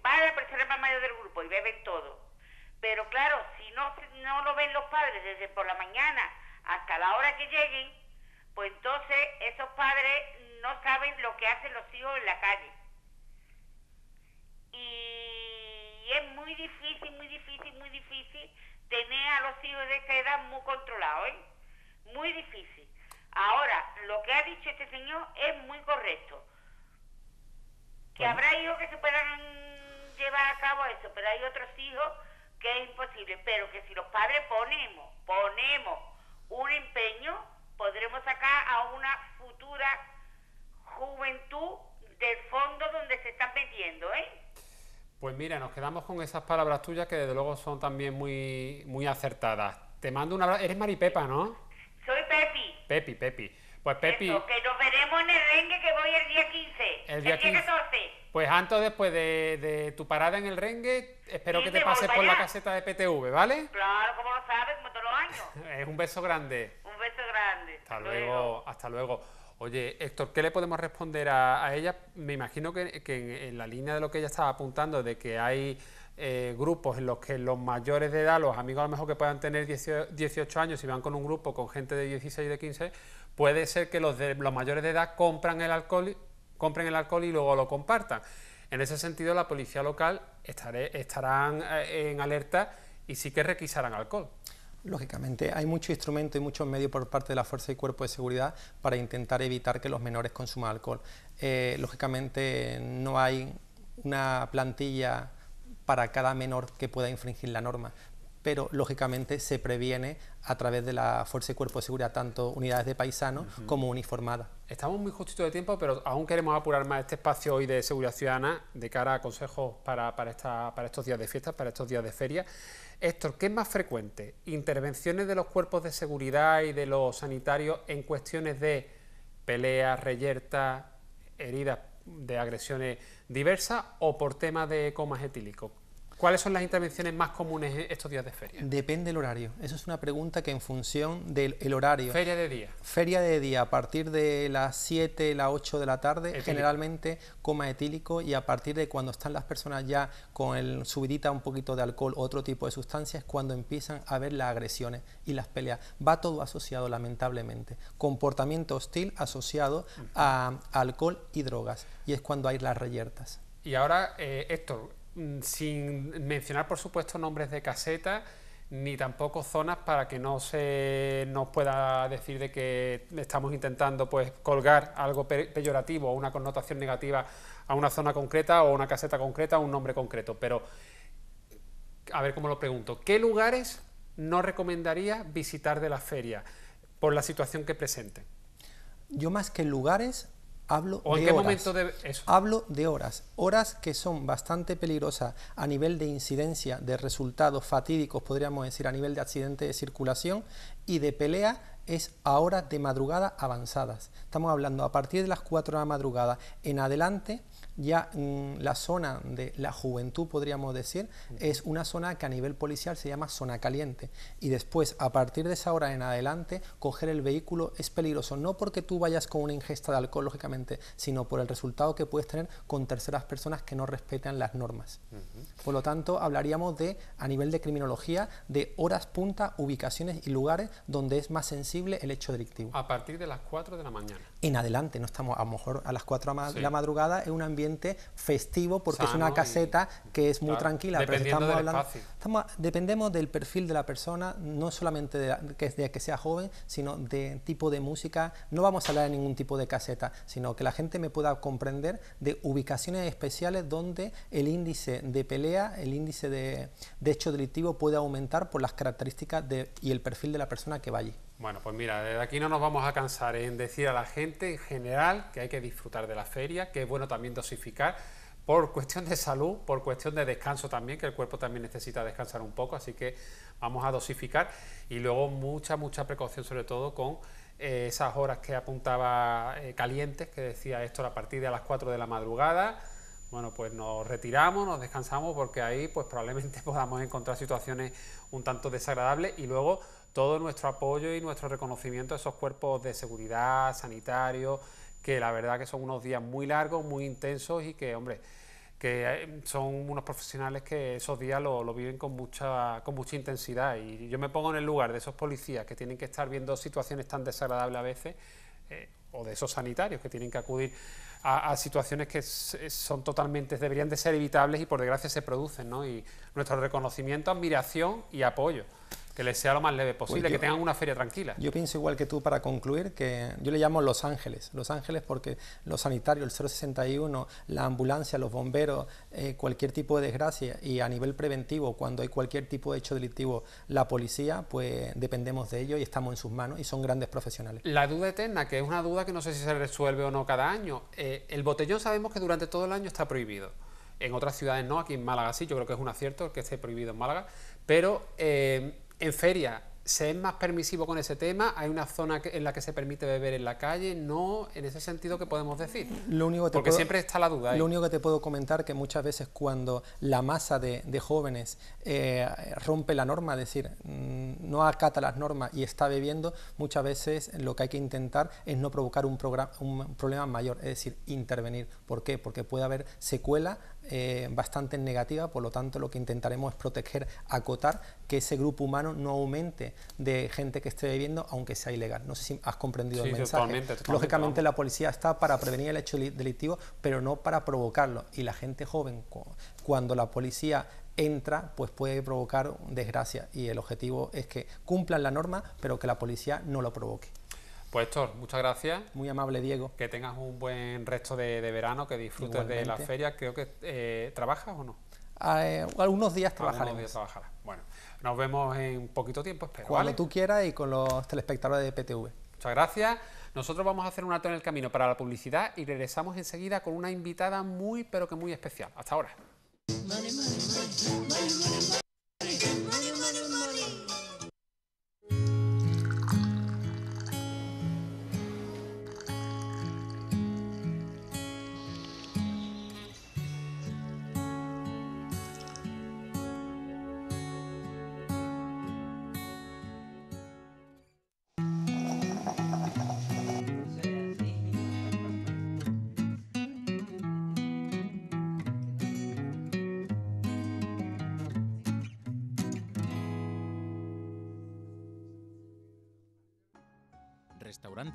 va la persona más mayor del grupo y beben todo. Pero claro, si no, no lo ven los padres desde por la mañana hasta la hora que lleguen, pues entonces esos padres no saben lo que hacen los hijos en la calle. Y es muy difícil, muy difícil, muy difícil tener a los hijos de esta edad muy controlados, ¿eh? Muy difícil. Ahora, lo que ha dicho este señor es muy correcto. Que habrá hijos que se puedan llevar a cabo eso, pero hay otros hijos que es imposible. Pero que si los padres ponemos, ponemos un empeño, podremos sacar a una futura juventud del fondo donde se está metiendo, ¿eh? Pues mira, nos quedamos con esas palabras tuyas que desde luego son también muy, muy acertadas. Te mando una, abrazo. Eres Maripepa, ¿no? Soy Pepi. Pepi, Pepi. Pues Pepi. que nos veremos en el rengue que voy el día 15. El día, el día 14. Pues antes, después de, tu parada en el rengue, espero que te pases por la caseta de PTV, ¿vale? Claro, como lo sabes, como todos los años. es un beso grande. Un beso grande. Hasta, luego, hasta luego. Oye, Héctor, ¿qué le podemos responder a, ella? Me imagino que, en, la línea de lo que ella estaba apuntando, de que hay eh, grupos en los que los mayores de edad, los amigos a lo mejor que puedan tener 18 años y van con un grupo con gente de 16 y de 15, puede ser que los, de, los mayores de edad compran el alcohol, compren el alcohol y luego lo compartan. En ese sentido, la policía local estará estarán eh, en alerta y sí que requisarán alcohol. Lógicamente, hay mucho instrumento y muchos medios por parte de la Fuerza y Cuerpo de Seguridad para intentar evitar que los menores consuman alcohol. Eh, lógicamente, no hay una plantilla para cada menor que pueda infringir la norma, pero lógicamente se previene a través de la Fuerza y Cuerpo de Seguridad, tanto unidades de paisanos como uniformadas. Estamos muy justitos de tiempo, pero aún queremos apurar más este espacio hoy de seguridad ciudadana de cara a consejos para, para, para estos días de fiestas, para estos días de feria. Héctor, ¿qué es más frecuente? ¿Intervenciones de los cuerpos de seguridad y de los sanitarios en cuestiones de peleas, reyertas, heridas de agresiones diversas o por temas de comas etílicos? ¿Cuáles son las intervenciones más comunes estos días de feria? Depende del horario. Esa es una pregunta que en función del horario. Feria de día. Feria de día, a partir de las 7, las 8 de la tarde, generalmente coma etílico y a partir de cuando están las personas ya con el subidita un poquito de alcohol o otro tipo de sustancias, cuando empiezan a ver las agresiones y las peleas. Va todo asociado, lamentablemente. Comportamiento hostil asociado a, alcohol y drogas. Y es cuando hay las reyertas. Y ahora, Héctor, eh, Mm, sin mencionar por supuesto nombres de casetas ni tampoco zonas para que no se nos pueda decir de que estamos intentando pues colgar algo peyorativo o una connotación negativa a una zona concreta o una caseta concreta o un nombre concreto. Pero, a ver cómo lo pregunto, ¿qué lugares no recomendaría visitar de la feria por la situación que presente? Yo más que lugares Hablo de horas. Hablo de horas. Horas que son bastante peligrosas a nivel de incidencia, de resultados fatídicos, podríamos decir, a nivel de accidente de circulación y de pelea es a horas de madrugada avanzadas. Estamos hablando a partir de las 4 de la madrugada en adelante ya la zona de la juventud, podríamos decir, es una zona que a nivel policial se llama zona caliente. Y después, a partir de esa hora en adelante, coger el vehículo es peligroso, no porque tú vayas con una ingesta de alcohol, lógicamente, sino por el resultado que puedes tener con terceras personas que no respetan las normas. Por lo tanto, hablaríamos de, a nivel de criminología, de horas punta, ubicaciones y lugares donde es más sensible el hecho delictivo. A partir de las 4 de la mañana en adelante, no estamos a lo mejor a las 4 de la madrugada, es un ambiente festivo porque es una caseta que es muy tranquila, pero estamos dependemos del perfil de la persona, no solamente de, que, que sea joven, sino de tipo de música, no vamos a hablar de ningún tipo de caseta, sino que la gente me pueda comprender de ubicaciones especiales donde el índice de pelea, el índice de, hecho delictivo puede aumentar por las características de, y el perfil de la persona que va allí. Bueno, pues mira, desde aquí no nos vamos a cansar en decir a la gente en general que hay que disfrutar de la feria, que es bueno también dosificar por cuestión de salud, por cuestión de descanso también, que el cuerpo también necesita descansar un poco, así que vamos a dosificar y luego mucha, mucha precaución sobre todo con eh, esas horas que apuntaba eh, calientes, que decía esto a partir de las 4 de la madrugada, bueno, pues nos retiramos, nos descansamos porque ahí pues probablemente podamos encontrar situaciones un tanto desagradables y luego todo nuestro apoyo y nuestro reconocimiento a esos cuerpos de seguridad, sanitarios, que la verdad que son unos días muy largos, muy intensos y que, hombre, que eh, son unos profesionales que esos días lo, viven con mucha, con mucha intensidad. Y yo me pongo en el lugar de esos policías que tienen que estar viendo situaciones tan desagradables a veces, eh, o de esos sanitarios que tienen que acudir a, a situaciones que eh, son totalmente, deberían de ser evitables y por desgracia se producen, ¿no? Y nuestro reconocimiento, admiración y apoyo que les sea lo más leve posible, pues que tengan una feria tranquila. Yo pienso igual que tú para concluir, que yo le llamo Los Ángeles. Los Ángeles porque los sanitarios, el 061, la ambulancia, los bomberos, eh, cualquier tipo de desgracia y a nivel preventivo, cuando hay cualquier tipo de hecho delictivo, la policía, pues dependemos de ellos y estamos en sus manos y son grandes profesionales. La duda eterna, que es una duda que no sé si se resuelve o no cada año. Eh, el botellón sabemos que durante todo el año está prohibido. En otras ciudades no, aquí en Málaga sí, yo creo que es un acierto que esté prohibido en Málaga, pero... Eh, en feria, ¿se es más permisivo con ese tema? ¿Hay una zona en la que se permite beber en la calle? ¿No? En ese sentido, ¿qué podemos decir? Lo único que Porque siempre está la duda. Lo único que te puedo comentar que muchas veces cuando la masa de, jóvenes eh, rompe la norma, es decir, mm, no acata las normas y está bebiendo, muchas veces lo que hay que intentar es no provocar un, un problema mayor, es decir, intervenir. ¿Por qué? Porque puede haber secuela eh, bastante negativa, por lo tanto lo que intentaremos es proteger, acotar, que ese grupo humano no aumente de gente que esté viviendo aunque sea ilegal. No sé si has comprendido el mensaje. Lógicamente la policía está para prevenir el hecho delictivo, pero no para provocarlo. Y la gente joven, cuando la policía entra, pues puede provocar desgracia. Y el objetivo es que cumplan la norma, pero que la policía no lo provoque. Pues Héctor, muchas gracias. Muy amable, Diego. Que tengas un buen resto de, verano, que disfrutes de la feria. Creo que trabajas o no. algunos días trabajaré. Algunos días trabajarás. Bueno, nos vemos en poquito tiempo, espero. Cuando tú quieras y con los telespectadores de PTV. Muchas gracias. Nosotros vamos a hacer un alto en el camino para la publicidad y regresamos enseguida con una invitada muy, pero que muy especial. Hasta ahora.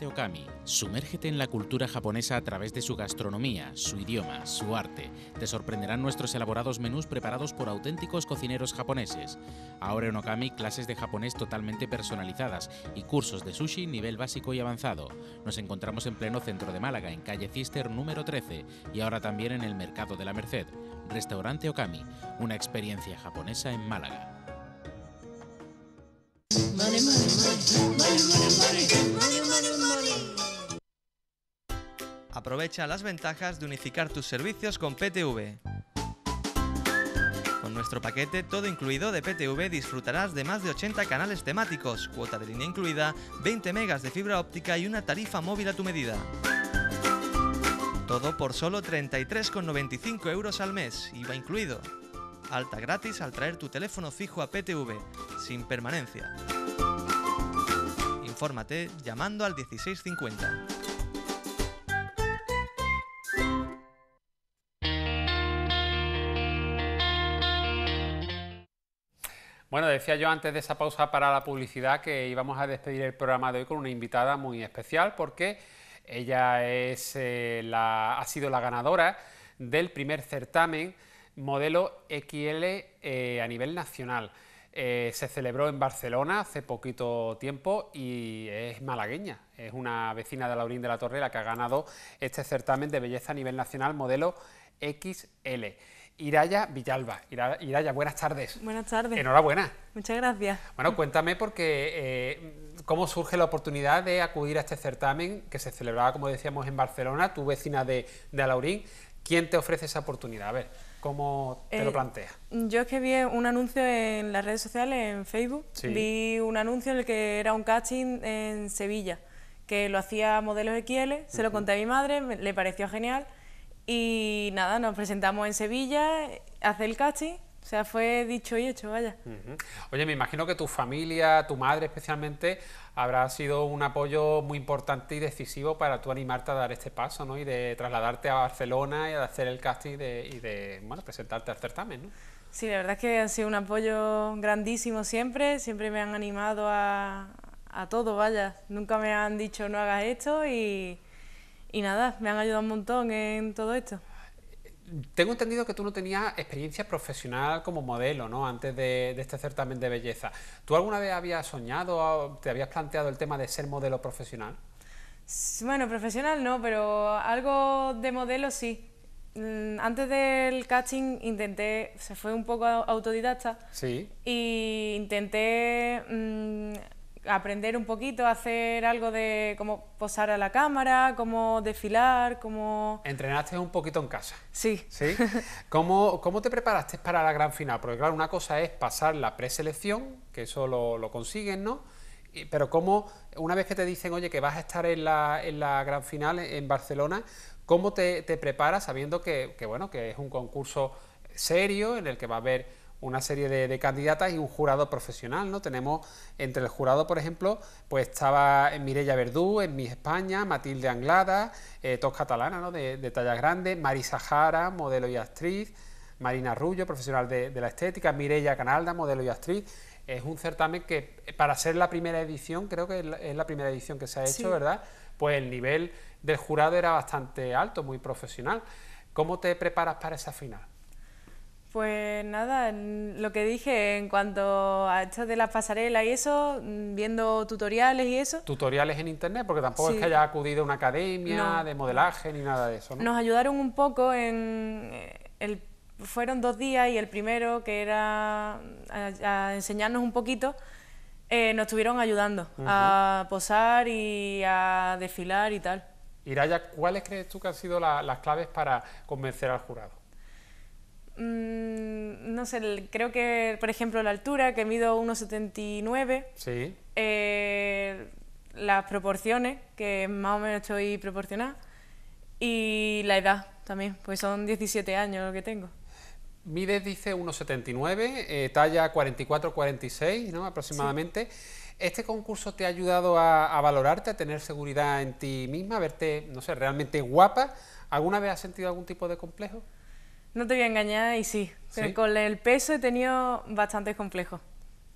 Okami. Sumérgete en la cultura japonesa a través de su gastronomía, su idioma, su arte. Te sorprenderán nuestros elaborados menús preparados por auténticos cocineros japoneses. Ahora en Okami, clases de japonés totalmente personalizadas y cursos de sushi nivel básico y avanzado. Nos encontramos en pleno centro de Málaga, en calle Cister número 13 y ahora también en el Mercado de la Merced. Restaurante Okami, una experiencia japonesa en Málaga. Aprovecha las ventajas de unificar tus servicios con PTV. Con nuestro paquete todo incluido de PTV disfrutarás de más de 80 canales temáticos, cuota de línea incluida, 20 megas de fibra óptica y una tarifa móvil a tu medida. Todo por solo 33,95 euros al mes, IVA incluido. Alta gratis al traer tu teléfono fijo a PTV, sin permanencia. Infórmate llamando al 1650. Bueno, decía yo antes de esa pausa para la publicidad que íbamos a despedir el programa de hoy con una invitada muy especial porque ella es, eh, la, ha sido la ganadora del primer certamen modelo XL eh, a nivel nacional. Eh, se celebró en Barcelona hace poquito tiempo y es malagueña, es una vecina de Laurín de la Torre la que ha ganado este certamen de belleza a nivel nacional modelo XL. Iraya Villalba. Iraya, buenas tardes. Buenas tardes. Enhorabuena. Muchas gracias. Bueno, cuéntame porque eh, cómo surge la oportunidad de acudir a este certamen que se celebraba, como decíamos, en Barcelona, tu vecina de, de Alaurín. ¿Quién te ofrece esa oportunidad? A ver. ¿Cómo te lo eh, planteas? Yo es que vi un anuncio en las redes sociales, en Facebook, vi un anuncio en el que era un casting en Sevilla, que lo hacía Modelos XL, se lo conté a mi madre, le pareció genial y nada, nos presentamos en Sevilla, hace el casting o sea, fue dicho y hecho, vaya. Oye, me imagino que tu familia, tu madre especialmente, habrá sido un apoyo muy importante y decisivo para tú animarte a dar este paso, ¿no? Y de trasladarte a Barcelona y de hacer el casting y de, bueno, presentarte al certamen, ¿no? Sí, la verdad es que han sido un apoyo grandísimo siempre, siempre me han animado a, todo, vaya. Nunca me han dicho no hagas esto y nada, me han ayudado un montón en todo esto tengo entendido que tú no tenías experiencia profesional como modelo, ¿no? Antes de, este certamen de belleza. ¿Tú alguna vez habías soñado, o te habías planteado el tema de ser modelo profesional? Bueno, profesional no, pero algo de modelo sí. Mm, antes del casting intenté, se fue un poco autodidacta. Sí. Y intenté mm, aprender un poquito, a hacer algo de cómo posar a la cámara, cómo desfilar, cómo... Entrenaste un poquito en casa. Sí. ¿Sí? ¿Cómo, ¿Cómo, te preparaste para la gran final? Porque claro, una cosa es pasar la preselección, que eso lo, consiguen, ¿no? pero cómo, una vez que te dicen, oye, que vas a estar en la, gran final en Barcelona, ¿cómo te, preparas sabiendo que, que, bueno, que es un concurso serio en el que va a haber una serie de, candidatas y un jurado profesional, ¿no? Tenemos entre el jurado, por ejemplo, pues estaba Mirella Verdú, en Miss España, Matilde Anglada, eh, tos catalana, ¿no? De, talla grande, Marisa Jara, modelo y actriz, Marina Rullo, profesional de, la estética, Mirella Canalda, modelo y actriz. Es un certamen que, eh, para ser la primera edición, creo que es la, primera edición que se ha hecho, ¿verdad? Pues el nivel del jurado era bastante alto, muy profesional. ¿Cómo te preparas para esa final? Pues nada, lo que dije en cuanto a esto de las pasarelas y eso, viendo tutoriales y eso. Tutoriales en internet, porque tampoco es que haya acudido a una academia de modelaje ni nada de eso. Nos ayudaron un poco en eh, el fueron dos días y el primero, que era a, enseñarnos un poquito, eh, nos estuvieron ayudando a posar y a desfilar y tal. Iraya, ¿cuáles crees tú que han sido las claves para convencer al jurado? Mm, no sé, creo que, por ejemplo, la altura, que mido 1,79. Sí. Eh, las proporciones, que más o menos estoy proporcionada. Y la edad también, pues son 17 años lo que tengo. Mides, dice 1,79, eh, talla 44-46, ¿no? Aproximadamente. ¿Este concurso te ha ayudado a, a, valorarte, a tener seguridad en ti misma, a verte, no sé, realmente guapa? ¿Alguna vez has sentido algún tipo de complejo? No te voy a engañar y sí, con el peso he tenido bastante complejo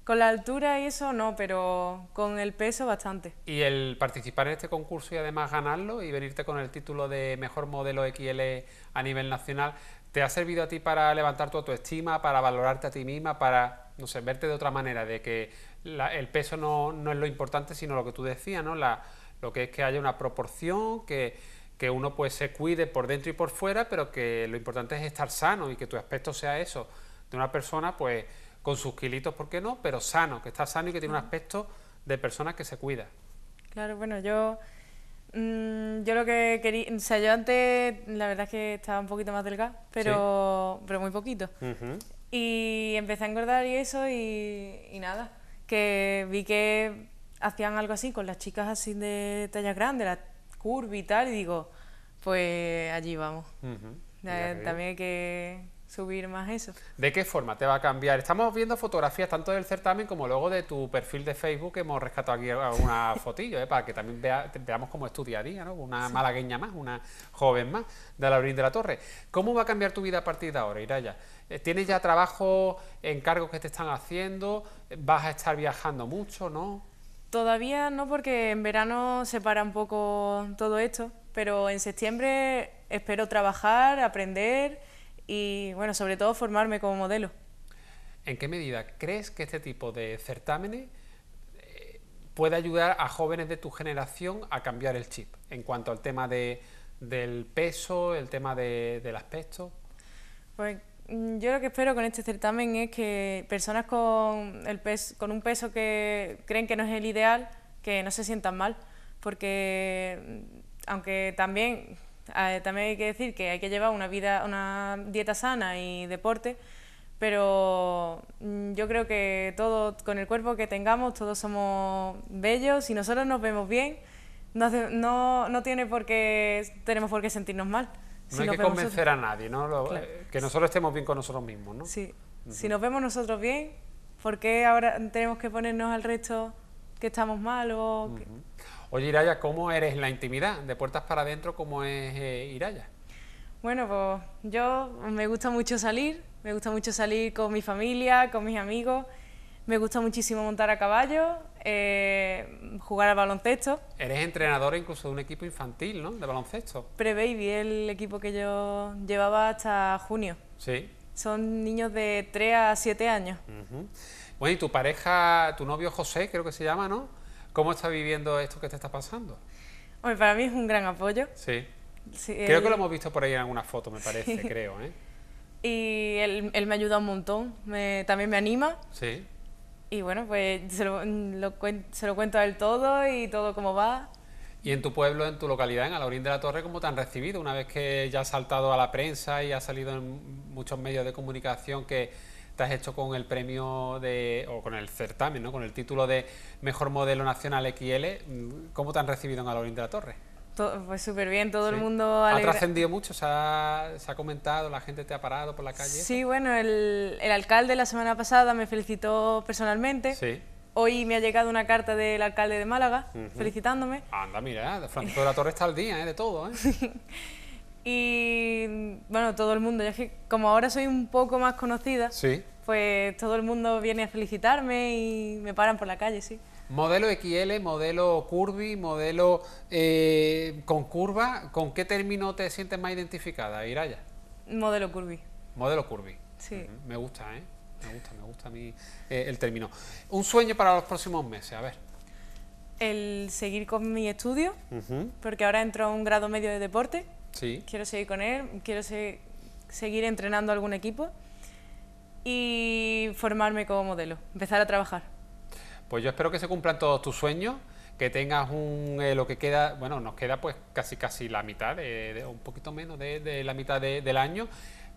Con la altura y eso no, pero con el peso bastante. Y el participar en este concurso y además ganarlo y venirte con el título de mejor modelo XL a nivel nacional, ¿te ha servido a ti para levantar tu autoestima, para valorarte a ti misma, para, no sé, verte de otra manera, de que el peso no, no, es lo importante, sino lo que tú decías, ¿no? lo que es que haya una proporción, que que uno pues se cuide por dentro y por fuera, pero que lo importante es estar sano y que tu aspecto sea eso, de una persona pues con sus kilitos, ¿por qué no? Pero sano, que está sano y que tiene un aspecto de persona que se cuida. Claro, bueno, yo, mm, yo lo que quería, o sea, yo antes la verdad es que estaba un poquito más delgada, pero, pero muy poquito. Y empecé a engordar y eso y, y nada, que vi que hacían algo así con las chicas así de talla grande, las curvy y tal, digo, pues allí vamos. también hay que subir más eso. ¿De qué forma te va a cambiar? Estamos viendo fotografías tanto del certamen como luego de tu perfil de Facebook. Hemos rescatado aquí algunas fotillos, ¿eh? para que también veamos cómo es Una malagueña más, una joven más, de la Laurín de la Torre. ¿Cómo va a cambiar tu vida a partir de ahora, Iraya? Eh, ¿Tienes ya trabajo, encargos que te están haciendo? ¿Vas a estar viajando mucho, no? Todavía no, porque en verano se para un poco todo esto, pero en septiembre espero trabajar, aprender y, bueno, sobre todo formarme como modelo. ¿En qué medida crees que este tipo de certámenes eh, puede ayudar a jóvenes de tu generación a cambiar el chip en cuanto al tema de, del peso, el tema de, del aspecto? Pues Mm, yo lo que espero con este certamen es que personas con, el con un peso que creen que no es el ideal, que no se sientan mal, porque mm, aunque también, también hay que decir que hay que llevar una, vida, una dieta sana y deporte, pero mm, yo creo que todo, con el cuerpo que tengamos, todos somos bellos, y nosotros nos vemos bien, no, no tiene por qué, tenemos por qué sentirnos mal no hay que convencer a nadie, eh, que nosotros estemos bien con nosotros mismos, Si nos vemos nosotros bien, ¿por qué ahora tenemos que ponernos al resto que estamos mal o...? Oye, Iraya, ¿cómo eres en la intimidad? De puertas para adentro, ¿cómo es eh, Iraya? Bueno, pues yo me gusta mucho salir, me gusta mucho salir con mi familia, con mis amigos me gusta muchísimo montar a caballo, eh, jugar al baloncesto. Eres entrenador incluso de un equipo infantil, ¿no? De baloncesto. Pre-Baby, el equipo que yo llevaba hasta junio. Sí. Son niños de 3 a 7 años. Bueno, y tu pareja, tu novio José, creo que se llama, ¿no? ¿Cómo está viviendo esto que te está pasando? Hombre, para mí es un gran apoyo. Sí. creo que lo hemos visto por ahí en alguna foto, me parece, creo, ¿eh? Y él, me ayuda un montón, también me anima. Sí. Y bueno, pues se lo, mm, se lo cuento a todo y todo cómo va. ¿Y en tu pueblo, en tu localidad, en Alorín de la Torre, cómo te han recibido? Una vez que ya has saltado a la prensa y has salido en muchos medios de comunicación que te has hecho con el premio de, o con el certamen, con el título de Mejor Modelo Nacional XL, mm, ¿cómo te han recibido en Alorín de la Torre? pues súper bien, todo el mundo... ¿Ha trascendido mucho? ¿Se ha, ¿Se ha, comentado? ¿La gente te ha parado por la calle? Sí, bueno, el, el alcalde la semana pasada me felicitó personalmente. Sí. Hoy me ha llegado una carta del alcalde de Málaga felicitándome. Anda, mira, Francisco de la Torre está al día, ¿eh? de todo. ¿eh? y bueno, todo el mundo, ya que como ahora soy un poco más conocida, sí. pues todo el mundo viene a felicitarme y me paran por la calle, sí. Modelo XL, modelo Curvy, modelo eh, con curva, ¿con qué término te sientes más identificada, Iraya? Modelo Curvy. Modelo Curvy. Sí. Me gusta, ¿eh? Me gusta, me gusta a mí eh, el término. Un sueño para los próximos meses, a ver. El seguir con mi estudio, porque ahora entro a un grado medio de deporte. Sí. Quiero seguir con él, quiero seguir entrenando algún equipo y formarme como modelo, empezar a trabajar. Pues yo espero que se cumplan todos tus sueños, que tengas un, eh, lo que queda, bueno, nos queda pues casi casi la mitad, de, un poquito menos de, la mitad del año.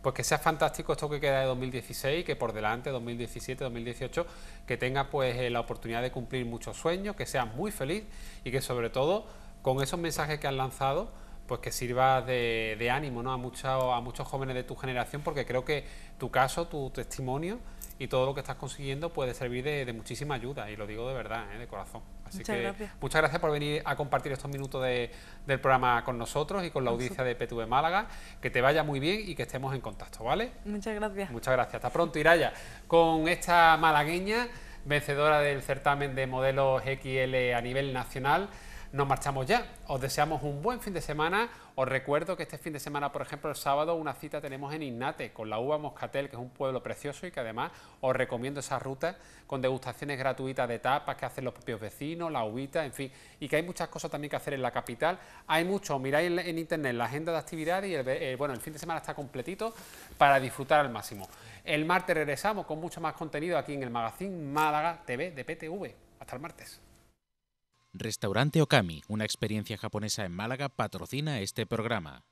Pues que sea fantástico esto que queda de 2016, que por delante 2017, 2018, que tengas pues eh, la oportunidad de cumplir muchos sueños, que seas muy feliz y que sobre todo con esos mensajes que has lanzado, pues que sirva de, de ánimo ¿no? a, a muchos jóvenes de tu generación, porque creo que tu caso, tu testimonio, y todo lo que estás consiguiendo puede servir de, muchísima ayuda, y lo digo de verdad, ¿eh? de corazón. Así muchas que gracias. muchas gracias por venir a compartir estos minutos del programa con nosotros y con la audiencia de PTV Málaga. Que te vaya muy bien y que estemos en contacto, ¿vale? Muchas gracias. Muchas gracias. Hasta pronto, Iraya. Con esta malagueña, vencedora del certamen de modelos XL a nivel nacional. Nos marchamos ya. Os deseamos un buen fin de semana. Os recuerdo que este fin de semana, por ejemplo, el sábado, una cita tenemos en Ignate con la uva Moscatel, que es un pueblo precioso y que además os recomiendo esa ruta con degustaciones gratuitas de tapas que hacen los propios vecinos, la uvita, en fin, y que hay muchas cosas también que hacer en la capital. Hay mucho, miráis en, internet la agenda de actividades y el, eh, bueno, el fin de semana está completito para disfrutar al máximo. El martes regresamos con mucho más contenido aquí en el magazine Málaga TV de PTV. Hasta el martes. Restaurante Okami, una experiencia japonesa en Málaga, patrocina este programa.